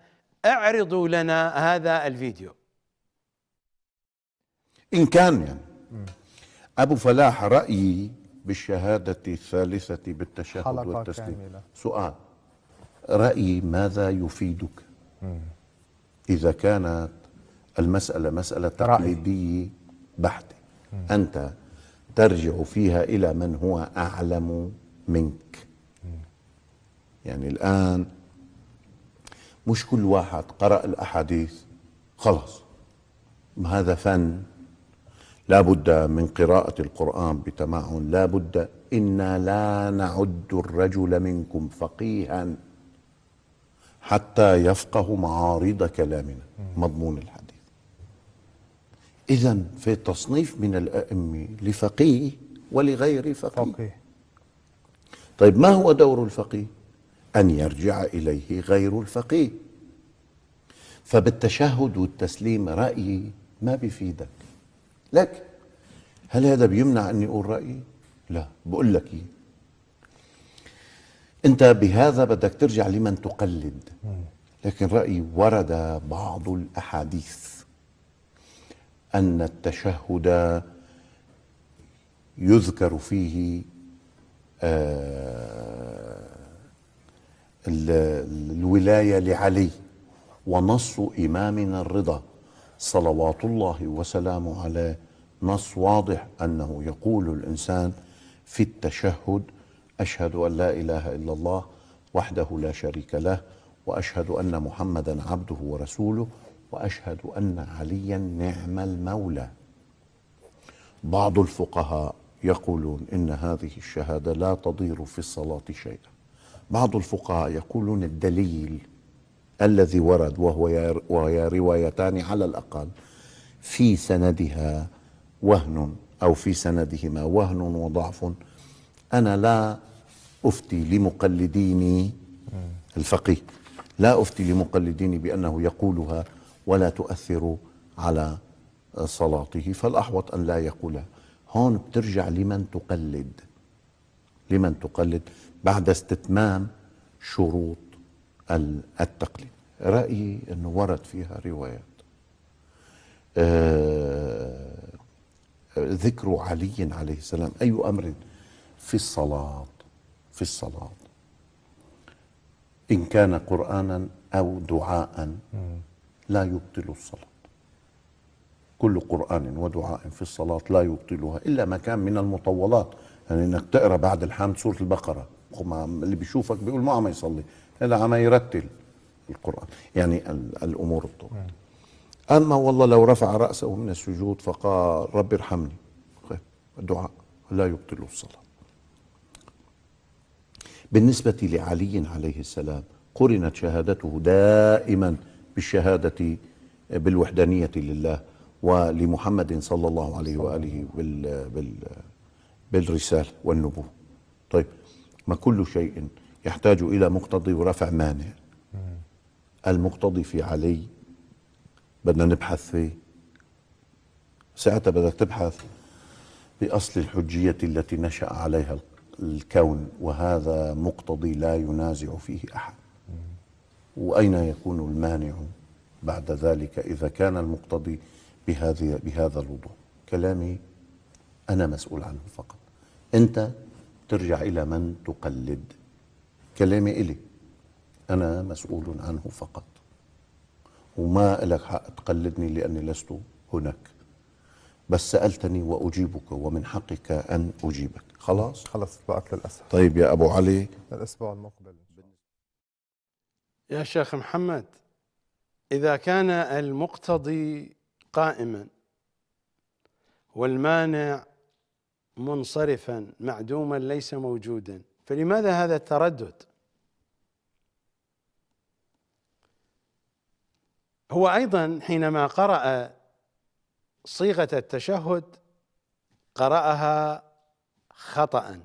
اعرضوا لنا هذا الفيديو ان كان يعني ابو فلاح رايي بالشهاده الثالثه بالتشهد والتسليم سؤال رايي ماذا يفيدك اذا كانت المساله مساله تقليديه بحتة أنت ترجع فيها إلى من هو أعلم منك يعني الآن مش كل واحد قرأ الأحاديث خلص هذا فن لا بد من قراءة القرآن بتمعن لا بد إنا لا نعد الرجل منكم فقيها حتى يفقه معارض كلامنا مضمون الحديث إذا في تصنيف من الأئمة لفقيه ولغير فقيه. فقيه طيب ما هو دور الفقيه؟ أن يرجع إليه غير الفقيه فبالتشهد والتسليم رأيي ما بفيدك لك هل هذا بيمنع أني أقول رأيي؟ لا بقول لك إيه أنت بهذا بدك ترجع لمن تقلد لكن رأيي ورد بعض الأحاديث ان التشهد يذكر فيه آه، الولايه لعلي ونص امامنا الرضا صلوات الله وسلامه على نص واضح انه يقول الانسان في التشهد اشهد ان لا اله الا الله وحده لا شريك له واشهد ان محمدا عبده ورسوله واشهد ان عليا نعم المولى بعض الفقهاء يقولون ان هذه الشهاده لا تضير في الصلاه شيئا بعض الفقهاء يقولون الدليل الذي ورد وهو وهي روايتان على الاقل في سندها وهن او في سندهما وهن وضعف انا لا افتي لمقلديني الفقيه لا افتي لمقلديني بانه يقولها ولا تؤثر على صلاته فالأحوط أن لا يقولها هون بترجع لمن تقلد لمن تقلد بعد استتمام شروط التقليد رأيي أنه ورد فيها روايات آه، ذكر علي عليه السلام أي أمر في الصلاة في الصلاة إن كان قرآنا أو دعاء لا يبطل الصلاة كل قرآن ودعاء في الصلاة لا يبطلها إلا ما كان من المطولات يعني إنك تقرأ بعد الحمد سورة البقرة اللي بيشوفك بيقول ما عم يصلي هذا عم يرتل القرآن يعني الأمور الطويلة أما والله لو رفع رأسه من السجود فقال رب ارحمني دعاء الدعاء لا يبطل الصلاة بالنسبة لعلي عليه السلام قرنت شهادته دائما بالشهادة آه، بالوحدانية لله ولمحمد صلى الله عليه وآله بال بال بالرسالة والنبوة طيب ما كل شيء يحتاج إلى مقتضي ورفع مانع المقتضي في علي بدنا نبحث فيه ساعتها بدك تبحث بأصل الحجية التي نشأ عليها الكون وهذا مقتضي لا ينازع فيه أحد وأين يكون المانع بعد ذلك إذا كان المقتضي بهذه بهذا الوضوء كلامي أنا مسؤول عنه فقط أنت ترجع إلى من تقلد كلامي إلي أنا مسؤول عنه فقط وما لك حق تقلدني لأني لست هناك بس سألتني وأجيبك ومن حقك أن أجيبك خلاص خلص بقت للأسف طيب يا أبو علي الأسبوع المقبل يا شيخ محمد إذا كان المقتضي قائما والمانع منصرفا معدوما ليس موجودا فلماذا هذا التردد هو ايضا حينما قرا صيغه التشهد قراها خطا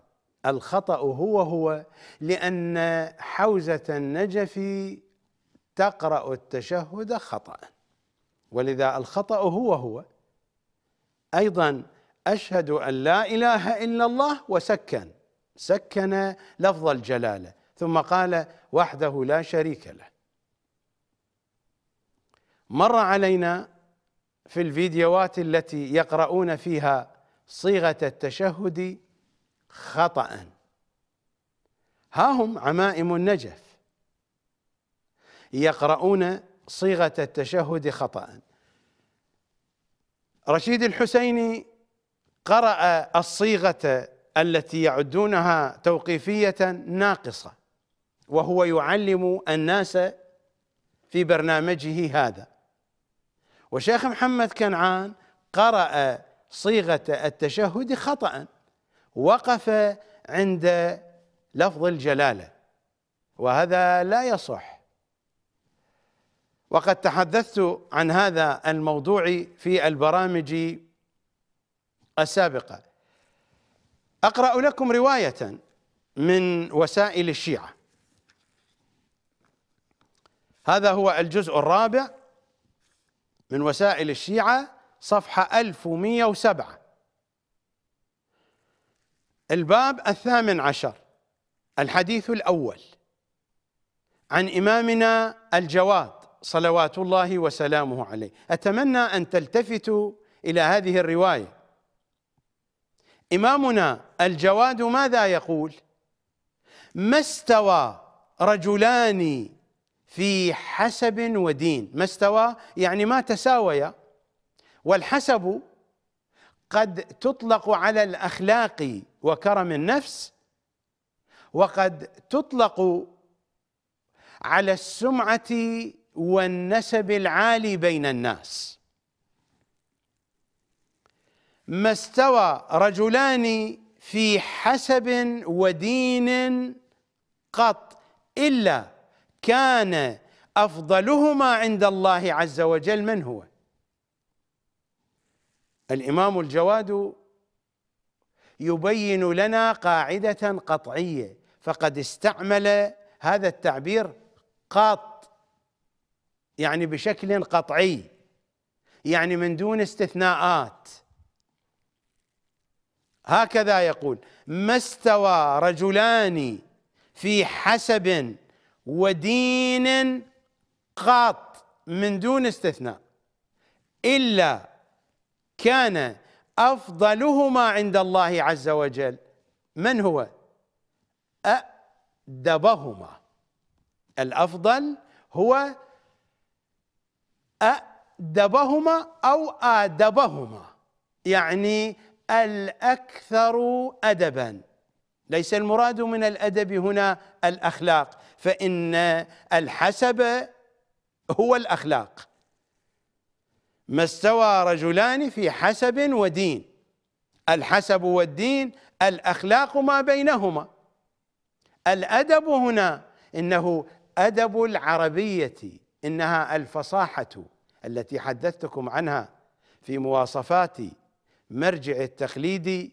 الخطأ هو هو لأن حوزة النجف تقرأ التشهد خطأ ولذا الخطأ هو هو أيضا أشهد أن لا إله إلا الله وسكن سكن لفظ الجلالة ثم قال وحده لا شريك له مر علينا في الفيديوهات التي يقرؤون فيها صيغة التشهد خطأ ها هم عمائم النجف يقرؤون صيغة التشهد خطأ رشيد الحسيني قرأ الصيغة التي يعدونها توقيفية ناقصة وهو يعلم الناس في برنامجه هذا وشيخ محمد كنعان قرأ صيغة التشهد خطأ وقف عند لفظ الجلاله وهذا لا يصح وقد تحدثت عن هذا الموضوع في البرامج السابقه اقرا لكم روايه من وسائل الشيعه هذا هو الجزء الرابع من وسائل الشيعه صفحه 1107 الباب الثامن عشر الحديث الاول عن امامنا الجواد صلوات الله وسلامه عليه اتمنى ان تلتفتوا الى هذه الروايه امامنا الجواد ماذا يقول ما استوى رجلان في حسب ودين ما استوى يعني ما تساويا والحسب قد تطلق على الاخلاق وكرم النفس وقد تطلق على السمعه والنسب العالي بين الناس ما استوى رجلان في حسب ودين قط الا كان افضلهما عند الله عز وجل من هو الامام الجواد يبين لنا قاعدة قطعية فقد استعمل هذا التعبير قط يعني بشكل قطعي يعني من دون استثناءات هكذا يقول ما استوى رجلان في حسب ودين قط من دون استثناء إلا كان أفضلهما عند الله عز وجل من هو؟ أأدبهما الأفضل هو أدبهما أو آدبهما يعني الأكثر أدبا ليس المراد من الأدب هنا الأخلاق فإن الحسب هو الأخلاق ما استوى رجلان في حسب ودين الحسب والدين الاخلاق ما بينهما الادب هنا انه ادب العربيه انها الفصاحه التي حدثتكم عنها في مواصفات مرجع التقليد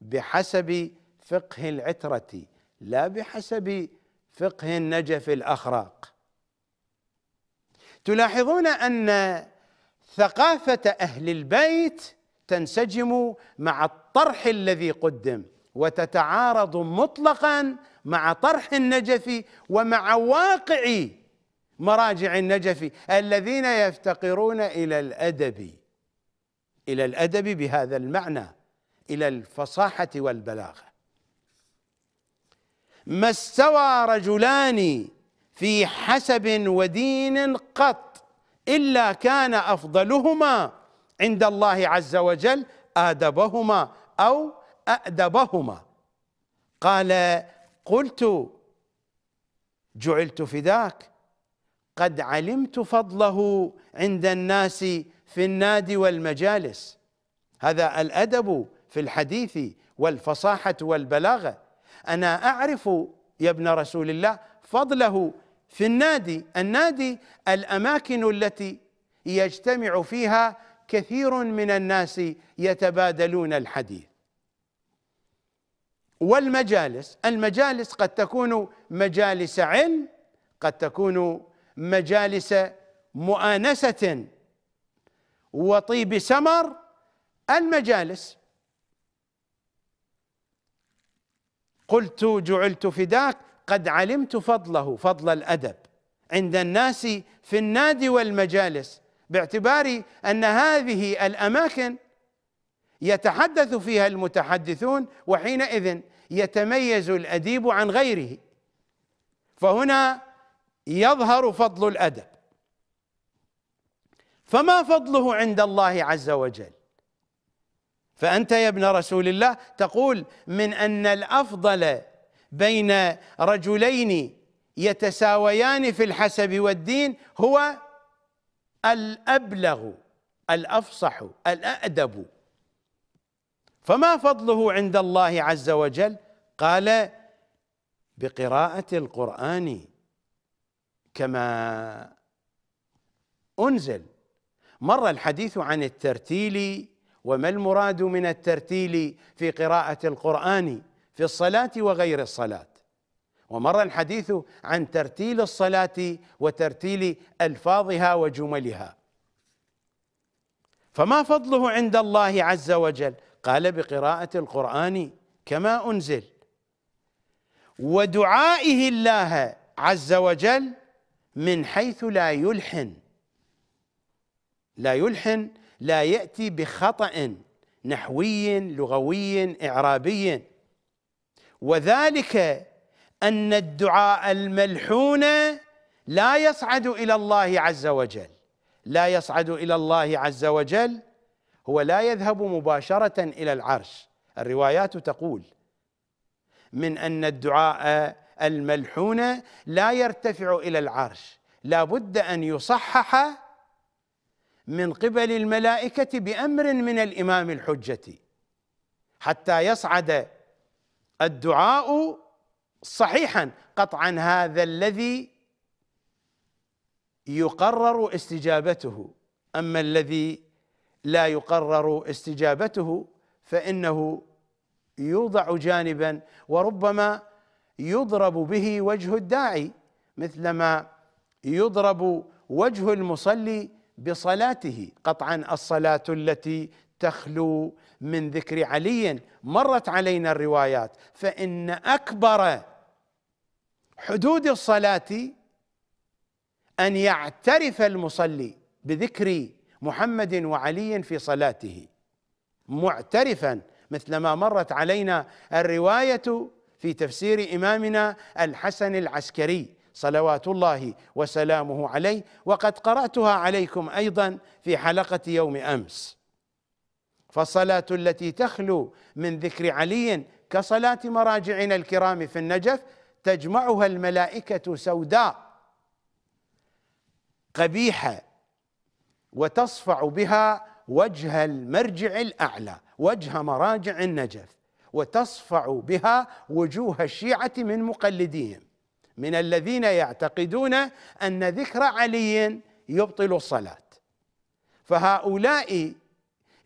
بحسب فقه العتره لا بحسب فقه النجف الاخراق تلاحظون ان ثقافة أهل البيت تنسجم مع الطرح الذي قدم وتتعارض مطلقا مع طرح النجفي ومع واقع مراجع النجفي الذين يفتقرون إلى الأدب إلى الأدب بهذا المعنى إلى الفصاحة والبلاغة ما استوى رجلان في حسب ودين قط الا كان افضلهما عند الله عز وجل ادبهما او ادبهما قال قلت جعلت فداك قد علمت فضله عند الناس في النادي والمجالس هذا الادب في الحديث والفصاحه والبلاغه انا اعرف يا ابن رسول الله فضله في النادي النادي الاماكن التي يجتمع فيها كثير من الناس يتبادلون الحديث والمجالس المجالس قد تكون مجالس علم قد تكون مجالس مؤانسه وطيب سمر المجالس قلت جعلت فداك قد علمت فضله فضل الادب عند الناس في النادي والمجالس باعتبار ان هذه الاماكن يتحدث فيها المتحدثون وحينئذ يتميز الاديب عن غيره فهنا يظهر فضل الادب فما فضله عند الله عز وجل فانت يا ابن رسول الله تقول من ان الافضل بين رجلين يتساويان في الحسب والدين هو الابلغ الافصح الادب فما فضله عند الله عز وجل قال بقراءه القران كما انزل مر الحديث عن الترتيل وما المراد من الترتيل في قراءه القران في الصلاة وغير الصلاة ومر الحديث عن ترتيل الصلاة وترتيل ألفاظها وجملها فما فضله عند الله عز وجل قال بقراءة القرآن كما أنزل ودعائه الله عز وجل من حيث لا يلحن لا يلحن لا يأتي بخطأ نحوي لغوي إعرابي وذلك ان الدعاء الملحون لا يصعد الى الله عز وجل لا يصعد الى الله عز وجل هو لا يذهب مباشره الى العرش الروايات تقول من ان الدعاء الملحون لا يرتفع الى العرش لا بد ان يصحح من قبل الملائكه بامر من الامام الحجه حتى يصعد الدعاء صحيحا قطعا هذا الذي يقرر استجابته اما الذي لا يقرر استجابته فانه يوضع جانبا وربما يضرب به وجه الداعي مثلما يضرب وجه المصلي بصلاته قطعا الصلاه التي تخلو من ذكر علي مرت علينا الروايات فإن أكبر حدود الصلاة أن يعترف المصلي بذكر محمد وعلي في صلاته معترفا مثلما مرت علينا الرواية في تفسير إمامنا الحسن العسكري صلوات الله وسلامه عليه وقد قرأتها عليكم أيضا في حلقة يوم أمس فالصلاة التي تخلو من ذكر علي كصلاة مراجعنا الكرام في النجف تجمعها الملائكة سوداء قبيحة وتصفع بها وجه المرجع الأعلى وجه مراجع النجف وتصفع بها وجوه الشيعة من مقلديهم من الذين يعتقدون أن ذكر علي يبطل الصلاة فهؤلاء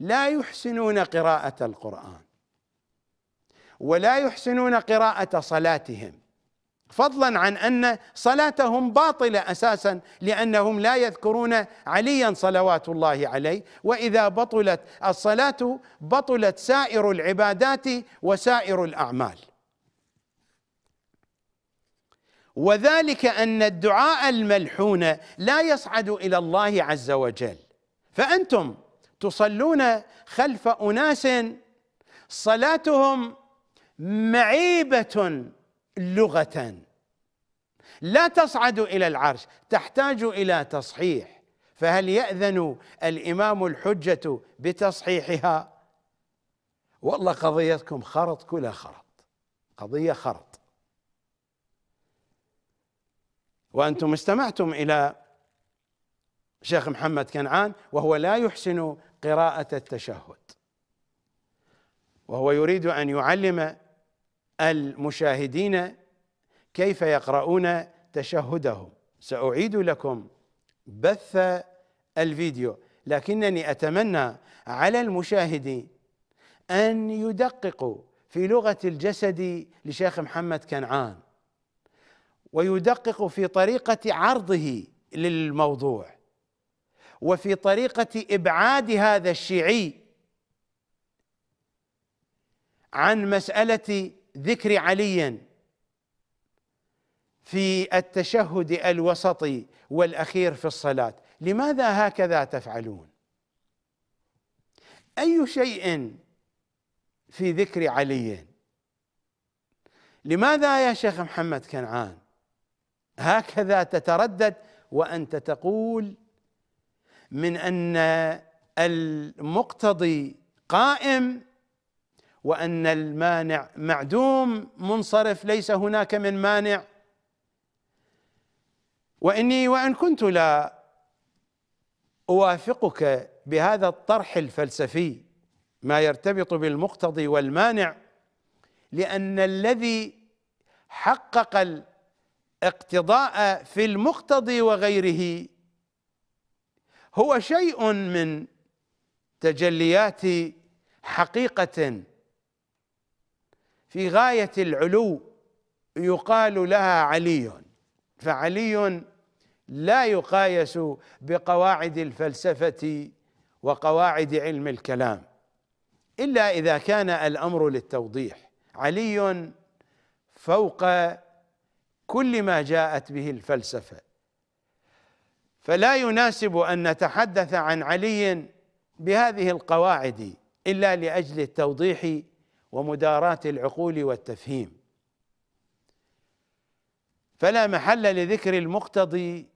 لا يحسنون قراءة القرآن ولا يحسنون قراءة صلاتهم فضلا عن ان صلاتهم باطله اساسا لانهم لا يذكرون عليا صلوات الله عليه واذا بطلت الصلاه بطلت سائر العبادات وسائر الاعمال وذلك ان الدعاء الملحون لا يصعد الى الله عز وجل فانتم تصلون خلف اناس صلاتهم معيبه لغه لا تصعد الى العرش تحتاج الى تصحيح فهل ياذن الامام الحجه بتصحيحها والله قضيتكم خرط كلها خرط قضيه خرط وانتم استمعتم الى شيخ محمد كنعان وهو لا يحسن قراءة التشهد وهو يريد أن يعلم المشاهدين كيف يقرؤون تشهدهم سأعيد لكم بث الفيديو لكنني أتمنى على المشاهدين أن يدققوا في لغة الجسد لشيخ محمد كنعان ويدققوا في طريقة عرضه للموضوع وفي طريقه ابعاد هذا الشيعي عن مساله ذكر علي في التشهد الوسطي والاخير في الصلاه لماذا هكذا تفعلون اي شيء في ذكر علي لماذا يا شيخ محمد كنعان هكذا تتردد وانت تقول من ان المقتضي قائم وان المانع معدوم منصرف ليس هناك من مانع واني وان كنت لا اوافقك بهذا الطرح الفلسفي ما يرتبط بالمقتضي والمانع لان الذي حقق الاقتضاء في المقتضي وغيره هو شيء من تجليات حقيقه في غايه العلو يقال لها علي فعلي لا يقايس بقواعد الفلسفه وقواعد علم الكلام الا اذا كان الامر للتوضيح علي فوق كل ما جاءت به الفلسفه فلا يناسب ان نتحدث عن علي بهذه القواعد الا لاجل التوضيح ومداراة العقول والتفهيم فلا محل لذكر المقتضي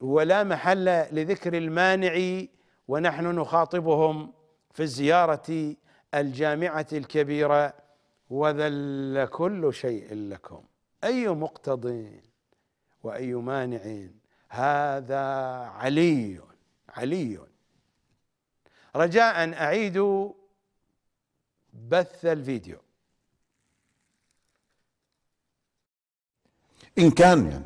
ولا محل لذكر المانع ونحن نخاطبهم في الزيارة الجامعة الكبيرة وذل كل شيء لكم أي مقتض وأي مانع هذا علي علي رجاء أعيدوا بث الفيديو إن كان يعني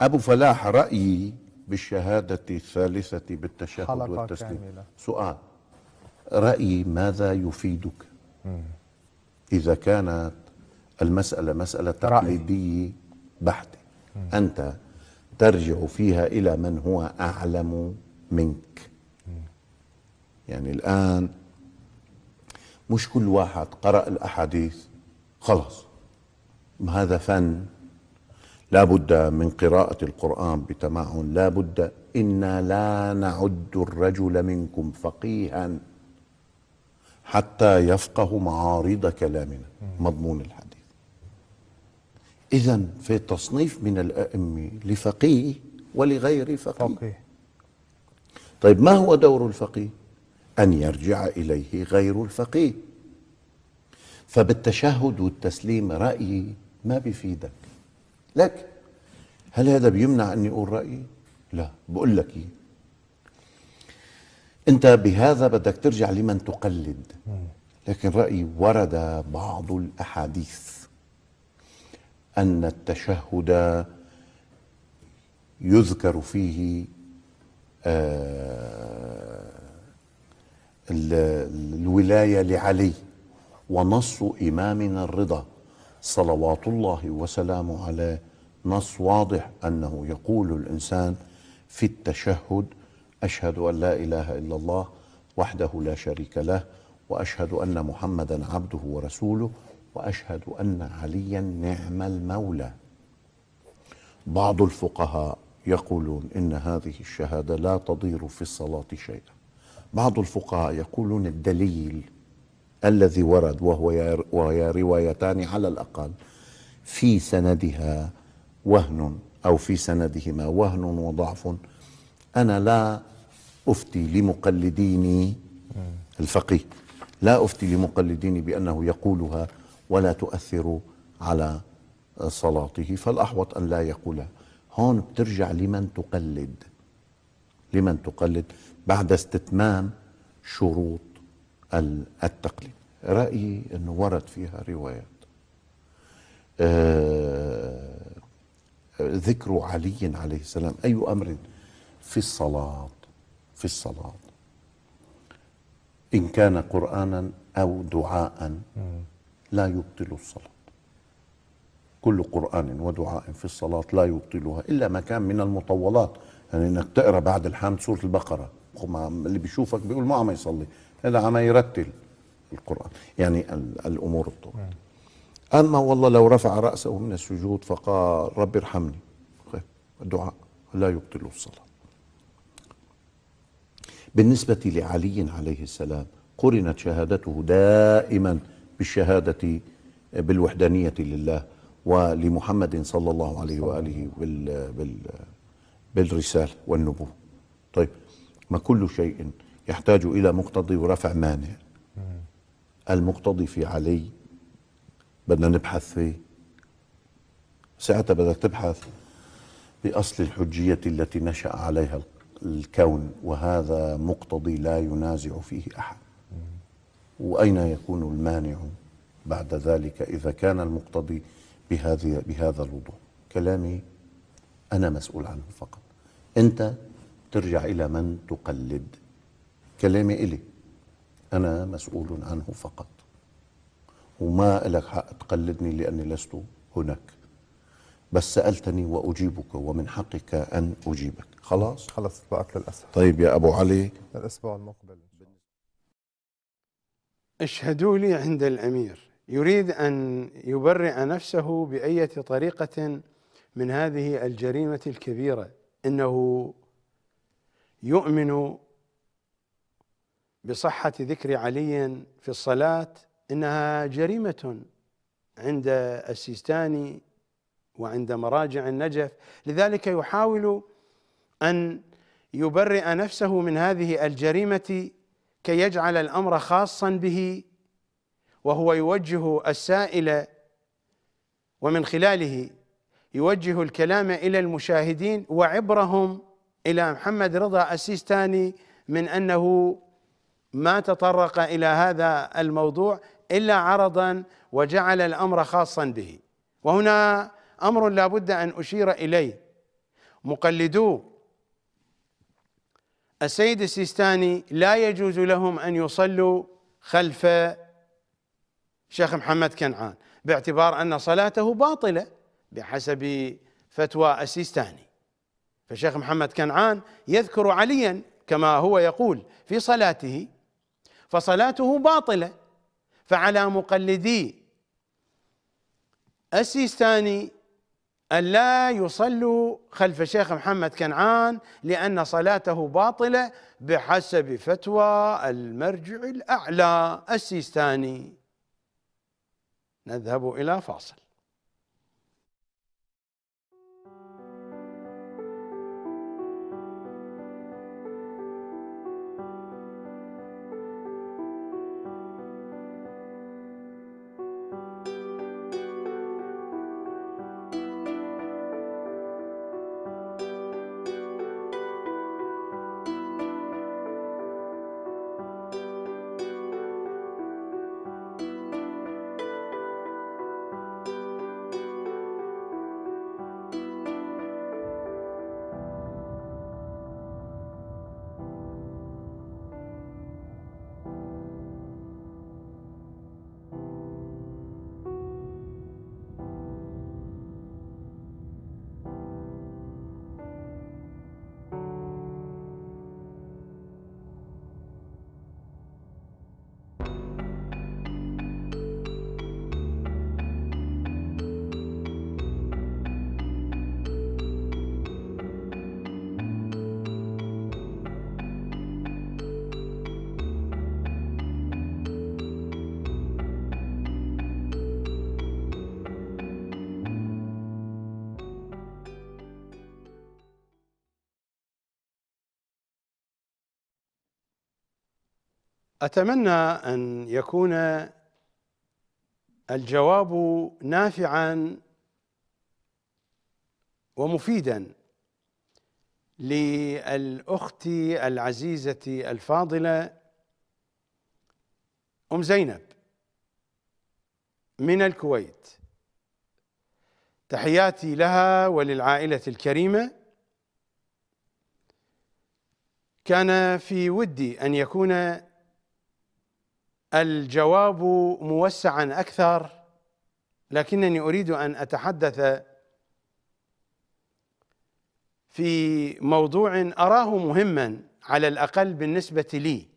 أبو فلاح رأيي بالشهادة الثالثة بالتشهد والتسليم كاملة. سؤال رأيي ماذا يفيدك مم. إذا كانت المسألة مسألة تقليدية بحتة أنت ترجع فيها الى من هو اعلم منك يعني الان مش كل واحد قرأ الأحاديث خلص هذا فن لا بد من قراءة القرآن بتمعن لا بد إنا لا نعد الرجل منكم فقيها حتى يفقه معارض كلامنا مضمون الحديث إذا في تصنيف من الأئمة لفقيه ولغير فقيه. فقيه طيب ما هو دور الفقيه؟ أن يرجع إليه غير الفقيه فبالتشهد والتسليم رأيي ما بفيدك لك هل هذا بيمنع أني أقول رأيي؟ لا بقول لك إيه أنت بهذا بدك ترجع لمن تقلد لكن رأيي ورد بعض الأحاديث ان التشهد يذكر فيه آه، الولايه لعلي ونص امامنا الرضا صلوات الله وسلامه عليه نص واضح انه يقول الانسان في التشهد اشهد ان لا اله الا الله وحده لا شريك له واشهد ان محمدا عبده ورسوله واشهد ان عليا نعم المولى بعض الفقهاء يقولون ان هذه الشهاده لا تضير في الصلاه شيئا بعض الفقهاء يقولون الدليل الذي ورد وهو وهي روايتان على الاقل في سندها وهن او في سندهما وهن وضعف انا لا افتي لمقلديني الفقيه لا افتي لمقلديني بانه يقولها ولا تؤثر على صلاته فالأحوط أن لا يقولها هون بترجع لمن تقلد لمن تقلد بعد استتمام شروط التقليد رأيي أنه ورد فيها روايات آه ذكر علي عليه السلام أي أمر في الصلاة في الصلاة إن كان قرآنا أو دعاء لا يبطل الصلاة كل قرآن ودعاء في الصلاة لا يبطلها إلا ما كان من المطولات يعني انك تقرا بعد الحمد سوره البقره اللي بيشوفك بيقول ما عم يصلي هذا عم يرتل القران يعني الامور الطويله نعم. اما والله لو رفع راسه من السجود فقال رب ارحمني الدعاء لا يبطل الصلاه بالنسبه لعلي عليه السلام قرنت شهادته دائما بالشهادة بالوحدانية لله ولمحمد صلى الله عليه وآله بال بال بالرسالة والنبوة طيب ما كل شيء يحتاج إلى مقتضي ورفع مانع المقتضي في علي بدنا نبحث فيه ساعتها بدك تبحث بأصل الحجية التي نشأ عليها الكون وهذا مقتضي لا ينازع فيه أحد وأين يكون المانع بعد ذلك إذا كان المقتضي بهذه بهذا الوضوح كلامي أنا مسؤول عنه فقط أنت ترجع إلى من تقلد كلامي إلي أنا مسؤول عنه فقط وما لك حق تقلدني لأني لست هناك بس سألتني وأجيبك ومن حقك أن أجيبك خلاص خلص بقى للأسف طيب يا أبو علي الأسبوع المقبل اشهدوا لي عند الامير يريد ان يبرئ نفسه باية طريقه من هذه الجريمه الكبيره انه يؤمن بصحه ذكر علي في الصلاه انها جريمه عند السيستاني وعند مراجع النجف لذلك يحاول ان يبرئ نفسه من هذه الجريمه كي يجعل الامر خاصا به وهو يوجه السائل ومن خلاله يوجه الكلام الى المشاهدين وعبرهم الى محمد رضا السيستاني من انه ما تطرق الى هذا الموضوع الا عرضا وجعل الامر خاصا به وهنا امر لا بد ان اشير اليه مقلدو السيد السيستاني لا يجوز لهم أن يصلوا خلف شيخ محمد كنعان باعتبار أن صلاته باطلة بحسب فتوى السيستاني فشيخ محمد كنعان يذكر عليا كما هو يقول في صلاته فصلاته باطلة فعلى مقلدي السيستاني أن لا يصلوا خلف شيخ محمد كنعان لأن صلاته باطلة بحسب فتوى المرجع الأعلى السيستاني نذهب إلى فاصل اتمنى ان يكون الجواب نافعا ومفيدا للاخت العزيزه الفاضله ام زينب من الكويت تحياتي لها وللعائله الكريمه كان في ودي ان يكون الجواب موسعا اكثر لكنني اريد ان اتحدث في موضوع اراه مهما على الاقل بالنسبه لي